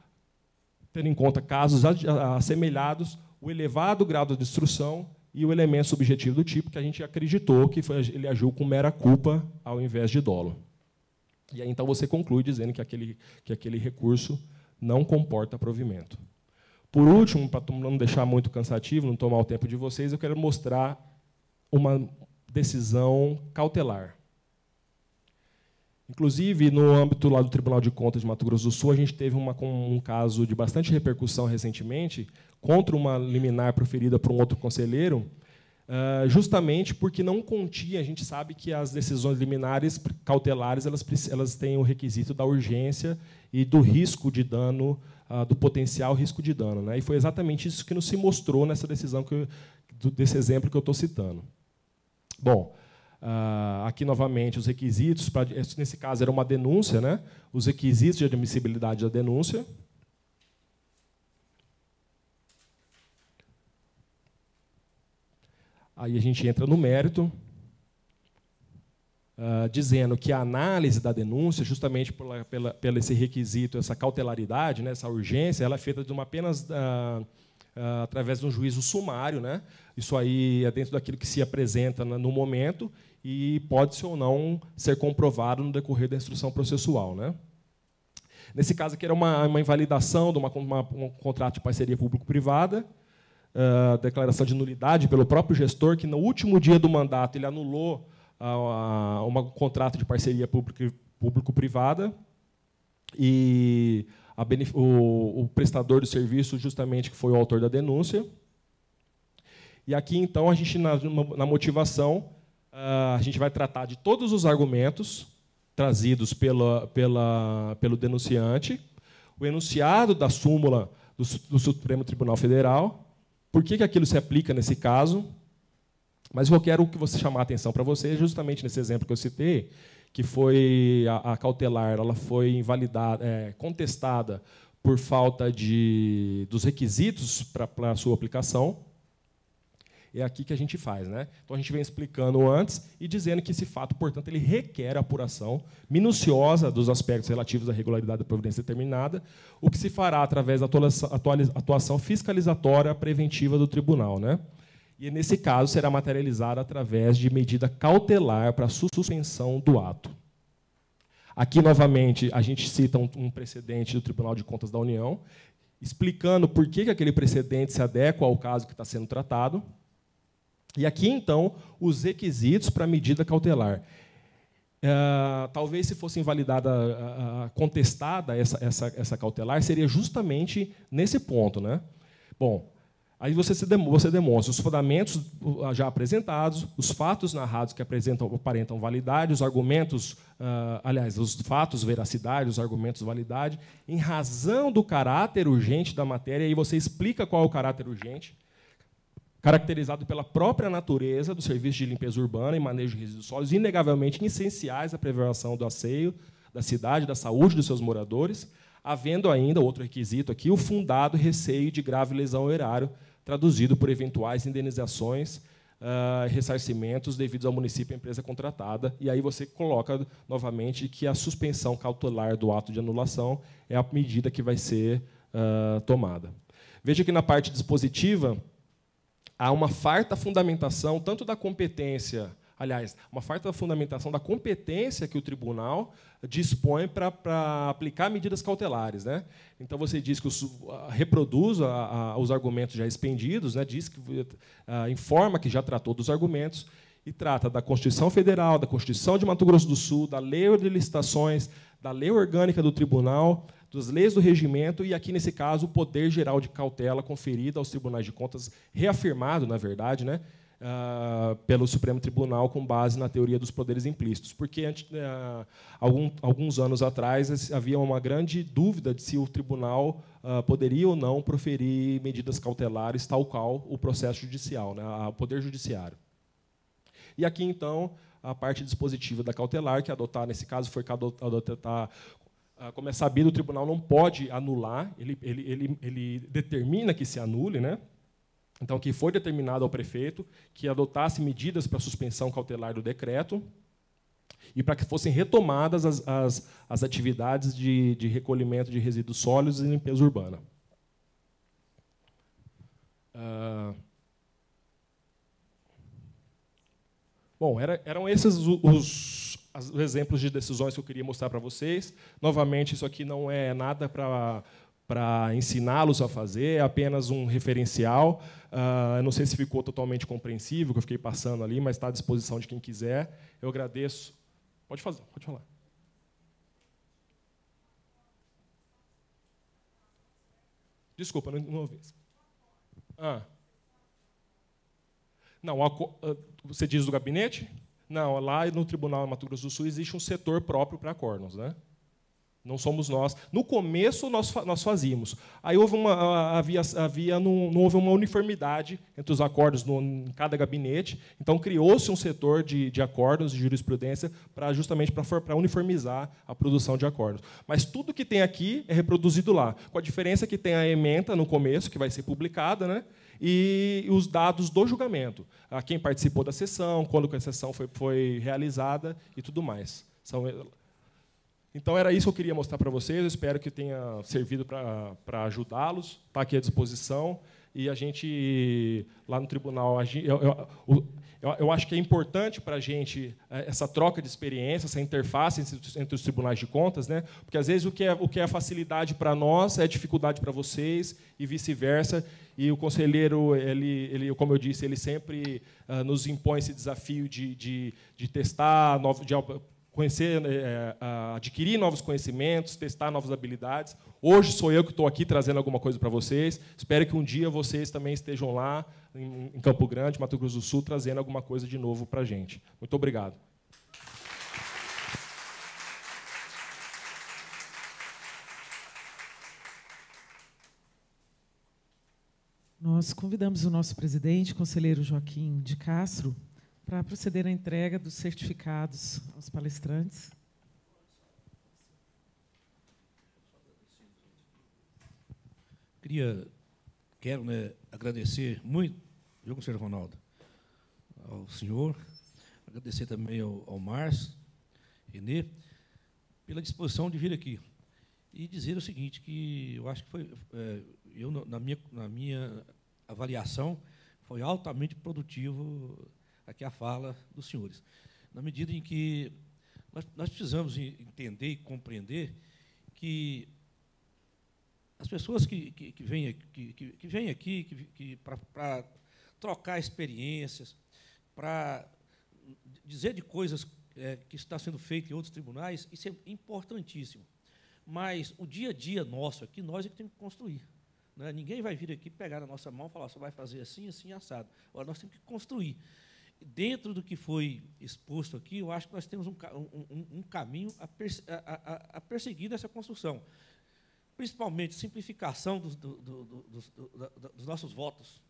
tendo em conta casos assemelhados, o elevado grau de instrução e o elemento subjetivo do tipo, que a gente acreditou que foi, ele agiu com mera culpa ao invés de dolo. E aí então você conclui dizendo que aquele, que aquele recurso não comporta provimento. Por último, para não deixar muito cansativo, não tomar o tempo de vocês, eu quero mostrar uma decisão cautelar. Inclusive, no âmbito lá do Tribunal de Contas de Mato Grosso do Sul, a gente teve uma, um caso de bastante repercussão recentemente contra uma liminar proferida por um outro conselheiro, ah, justamente porque não continha, a gente sabe que as decisões liminares cautelares elas, elas têm o requisito da urgência e do risco de dano, uh, do potencial risco de dano. Né? E foi exatamente isso que não se mostrou nessa decisão, que eu, desse exemplo que eu estou citando. Bom, uh, aqui novamente os requisitos, para nesse caso era uma denúncia, né? os requisitos de admissibilidade da denúncia, Aí a gente entra no mérito, uh, dizendo que a análise da denúncia, justamente pela, pela, esse requisito, essa cautelaridade, né, essa urgência, ela é feita de uma apenas uh, Uh, através de um juízo sumário. Né? Isso aí é dentro daquilo que se apresenta no momento e pode ser ou não ser comprovado no decorrer da instrução processual. Né? Nesse caso aqui era uma, uma invalidação de uma, uma, um contrato de parceria público-privada, uh, declaração de nulidade pelo próprio gestor, que no último dia do mandato ele anulou uh, um contrato de parceria público-privada e o, o prestador do serviço justamente que foi o autor da denúncia. E aqui, então, a gente, na, na motivação, uh, a gente vai tratar de todos os argumentos trazidos pela, pela, pelo denunciante, o enunciado da súmula do, do Supremo Tribunal Federal, por que, que aquilo se aplica nesse caso? Mas eu quero que você chamar a atenção para você, justamente nesse exemplo que eu citei, que foi a, a cautelar, ela foi invalidada, é, contestada por falta de, dos requisitos para a sua aplicação é aqui que a gente faz. Né? Então, a gente vem explicando antes e dizendo que esse fato, portanto, ele requer apuração minuciosa dos aspectos relativos à regularidade da providência determinada, o que se fará através da atuação fiscalizatória preventiva do tribunal. Né? E, nesse caso, será materializada através de medida cautelar para a suspensão do ato. Aqui, novamente, a gente cita um precedente do Tribunal de Contas da União, explicando por que aquele precedente se adequa ao caso que está sendo tratado. E aqui, então, os requisitos para a medida cautelar. Uh, talvez se fosse invalidada, uh, contestada essa, essa, essa cautelar, seria justamente nesse ponto. Né? Bom, aí você, se dem você demonstra os fundamentos já apresentados, os fatos narrados que apresentam, aparentam validade, os argumentos, uh, aliás, os fatos veracidade, os argumentos validade, em razão do caráter urgente da matéria, e você explica qual é o caráter urgente, caracterizado pela própria natureza do serviço de limpeza urbana e manejo de resíduos sólidos, inegavelmente essenciais à preservação do asseio da cidade, da saúde dos seus moradores, havendo ainda outro requisito aqui, o fundado receio de grave lesão ao erário, traduzido por eventuais indenizações, uh, ressarcimentos devidos ao município e empresa contratada. E aí você coloca novamente que a suspensão cautelar do ato de anulação é a medida que vai ser uh, tomada. Veja que na parte dispositiva, há uma farta fundamentação tanto da competência, aliás, uma farta fundamentação da competência que o tribunal dispõe para, para aplicar medidas cautelares. Né? Então, você diz que reproduz a, a, os argumentos já expendidos, né? diz que a, informa que já tratou dos argumentos e trata da Constituição Federal, da Constituição de Mato Grosso do Sul, da Lei de Licitações, da Lei Orgânica do Tribunal, das leis do regimento e, aqui nesse caso, o poder geral de cautela conferido aos tribunais de contas, reafirmado, na verdade, né, Uh, pelo Supremo Tribunal com base na teoria dos poderes implícitos, porque uh, algum, alguns anos atrás havia uma grande dúvida de se o tribunal uh, poderia ou não proferir medidas cautelares, tal qual o processo judicial, né, o poder judiciário. E aqui, então, a parte dispositiva da cautelar, que adotar, nesse caso, foi adotar ah, como é sabido, o tribunal não pode anular, ele, ele, ele, ele determina que se anule, né? Então, que foi determinado ao prefeito que adotasse medidas para suspensão cautelar do decreto e para que fossem retomadas as, as, as atividades de, de recolhimento de resíduos sólidos e limpeza urbana. Uh... Bom, era, eram esses os, os as, os exemplos de decisões que eu queria mostrar para vocês. Novamente, isso aqui não é nada para para ensiná-los a fazer, é apenas um referencial. Uh, não sei se ficou totalmente compreensível, que eu fiquei passando ali, mas está à disposição de quem quiser. Eu agradeço. Pode fazer, pode falar. Desculpa, não, não ouvi. Ah. Não, a, ah, você diz do gabinete? Não, lá no Tribunal de Mato Grosso do Sul existe um setor próprio para cornos, né? Não somos nós. No começo nós, nós fazíamos. Aí houve uma havia, havia não, não houve uma uniformidade entre os acordos no, em cada gabinete. Então criou-se um setor de, de acordos de jurisprudência para justamente para uniformizar a produção de acordos. Mas tudo que tem aqui é reproduzido lá, com a diferença que tem a ementa no começo que vai ser publicada, né? e os dados do julgamento, a ah, quem participou da sessão, quando a sessão foi, foi realizada e tudo mais. São, então, era isso que eu queria mostrar para vocês. Eu espero que tenha servido para ajudá-los. Está aqui à disposição. E a gente, lá no tribunal, eu, eu, eu, eu acho que é importante para a gente é, essa troca de experiência, essa interface entre os tribunais de contas, né? porque às vezes o que é, o que é facilidade para nós é dificuldade para vocês e vice-versa. E o conselheiro, ele, ele, como eu disse, ele sempre uh, nos impõe esse desafio de, de, de testar, novo, de conhecer, né, é, adquirir novos conhecimentos, testar novas habilidades. Hoje sou eu que estou aqui trazendo alguma coisa para vocês. Espero que um dia vocês também estejam lá em Campo Grande, Mato Grosso do Sul, trazendo alguma coisa de novo para a gente. Muito obrigado. Nós convidamos o nosso presidente, conselheiro Joaquim de Castro, para proceder à entrega dos certificados aos palestrantes. Queria, quero né, agradecer muito, viu, conselheiro Ronaldo, ao senhor, agradecer também ao, ao Márcio, Renê, pela disposição de vir aqui e dizer o seguinte, que eu acho que foi, é, eu, na minha, na minha avaliação, foi altamente produtivo aqui é a fala dos senhores. Na medida em que nós, nós precisamos entender e compreender que as pessoas que, que, que vêm aqui, que, que vêm aqui que, que para trocar experiências, para dizer de coisas é, que está sendo feito em outros tribunais, isso é importantíssimo. Mas o dia a dia nosso aqui, nós é que temos que construir. Né? Ninguém vai vir aqui pegar na nossa mão e falar, você vai fazer assim, assim, assado. Agora, nós temos que construir dentro do que foi exposto aqui, eu acho que nós temos um, um, um caminho a, a, a, perseguir nessa construção. Principalmente simplificação dos, do, do, do, dos nossos votos.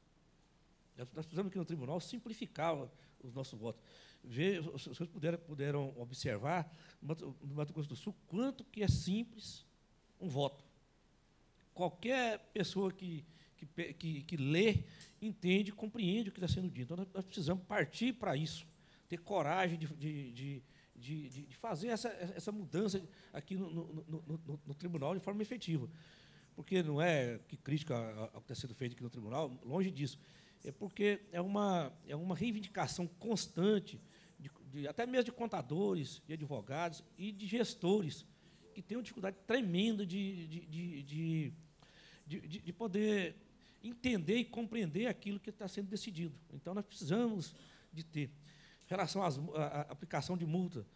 Nós precisamos aqui no tribunal simplificar os nossos votos. Ver, se vocês puderam, puderam observar, no Mato Grosso do Sul, quanto que é simples um voto. Qualquer pessoa que, que, que, que lê entende, compreende o que está sendo dito. Então, nós precisamos partir para isso, ter coragem de, de, de, de fazer essa, essa, mudança aqui no, no, no, no, tribunal de forma efetiva. Porque não é que crítica ao que está sendo feito aqui no tribunal, longe disso. É porque é uma, é uma reivindicação constante, até mesmo de contadores, de advogados e de gestores, que têm uma dificuldade tremenda de, de, de, de poder entender e compreender aquilo que está sendo decidido. Então, nós precisamos de ter. Em relação à aplicação de multa,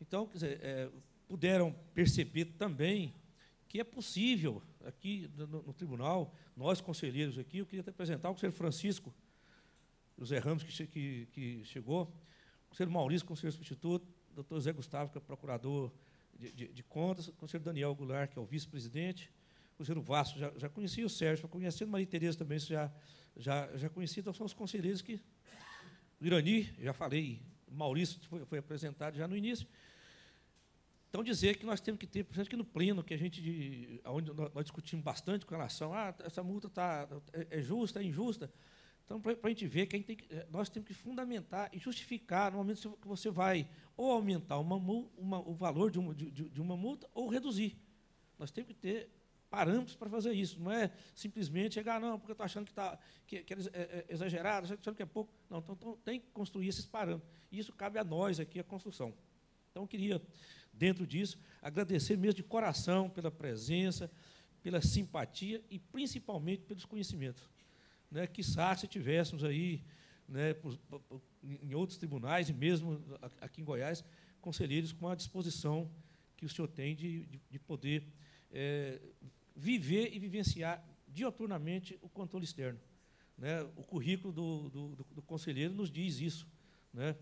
então, quer dizer, é, puderam perceber também que é possível, aqui no, no, tribunal, nós conselheiros aqui, eu queria até apresentar o conselheiro Francisco, José Ramos, que, que, que chegou, o conselheiro Maurício, conselheiro substituto, doutor José Gustavo, que é procurador de, de, de contas, o conselheiro Daniel Goulart, que é o vice-presidente, Cruzeiro Vasco, já, já conhecia o Sérgio, conhecendo Maria Tereza também, isso já, já, já conhecia, então são os conselheiros que. O Irani, já falei, Maurício foi, foi apresentado já no início. Então, dizer que nós temos que ter, principalmente que no pleno, que a gente, onde nós discutimos bastante com relação a ah, essa multa tá, é, é justa, é injusta. Então, para a gente ver que, a gente tem que eh, nós temos que fundamentar e justificar no momento que você vai ou aumentar uma, uma, o valor de uma, de, de uma multa ou reduzir. Nós temos que ter parâmetros para fazer isso. Não é simplesmente chegar, não, porque eu estou achando que, tá, que, que é, é, é exagerado, achando que é pouco. Não, então, então, tem que construir esses parâmetros. E isso cabe a nós aqui, a construção. Então, eu queria, dentro disso, agradecer mesmo de coração pela presença, pela simpatia e, principalmente, pelos conhecimentos. Né, que se tivéssemos aí, né, em outros tribunais, e mesmo aqui em Goiás, conselheiros com a disposição que o senhor tem de, de, de poder é, viver e vivenciar dioturnamente o controle externo. Né? O currículo do, do, do, conselheiro nos diz isso. Né?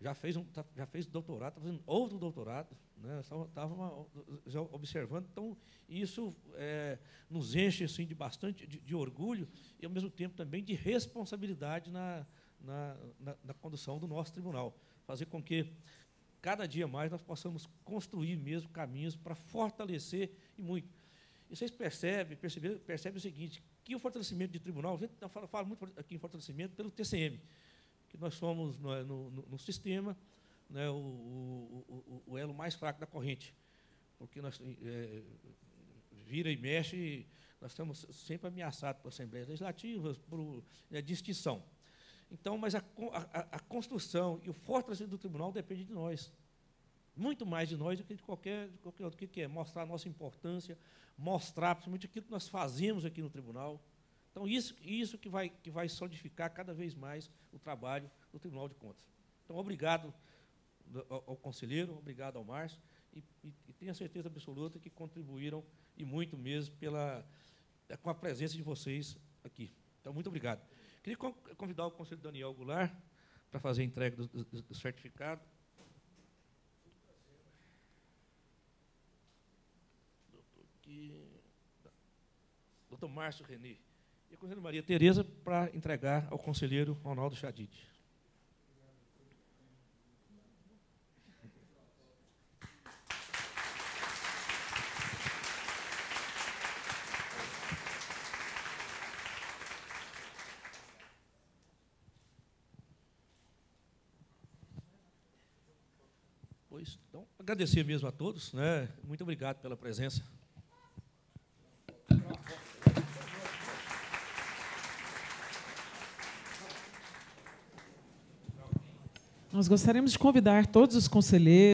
Já, fez um, tá, já fez doutorado, está fazendo outro doutorado, né? estava uma, já observando. Então, isso é, nos enche assim, de bastante de, de, orgulho e, ao mesmo tempo, também de responsabilidade na, na, na, na condução do nosso tribunal. Fazer com que cada dia mais nós possamos construir mesmo caminhos para fortalecer e muito e vocês percebem, percebem, percebem o seguinte, que o fortalecimento de tribunal, eu tá falo, muito aqui em fortalecimento pelo TCM, que nós somos né, no, no, no sistema né, o, o, o, elo mais fraco da corrente, porque nós é, vira e mexe, nós estamos sempre ameaçados por assembleias legislativas, por é, né, distinção. Então, mas a, a, a construção e o fortalecimento do tribunal depende de nós muito mais de nós do que de qualquer, de qualquer outro. O que é? Mostrar a nossa importância, mostrar principalmente aquilo que nós fazemos aqui no tribunal. Então, isso, isso que, vai, que vai solidificar cada vez mais o trabalho do Tribunal de Contas. Então, obrigado ao, ao conselheiro, obrigado ao Márcio, e, e, e tenho a certeza absoluta que contribuíram, e muito mesmo, pela, eh, com a presença de vocês aqui. Então, muito obrigado. Queria convidar o conselheiro Daniel Goulart para fazer a entrega do, do, do certificado. que Dr. Márcio Renê e a Conselheira Maria Tereza para entregar ao conselheiro Ronaldo Chadid. Pois, então, agradecer mesmo a todos, né? Muito obrigado pela presença. Nós gostaríamos de convidar todos os conselheiros.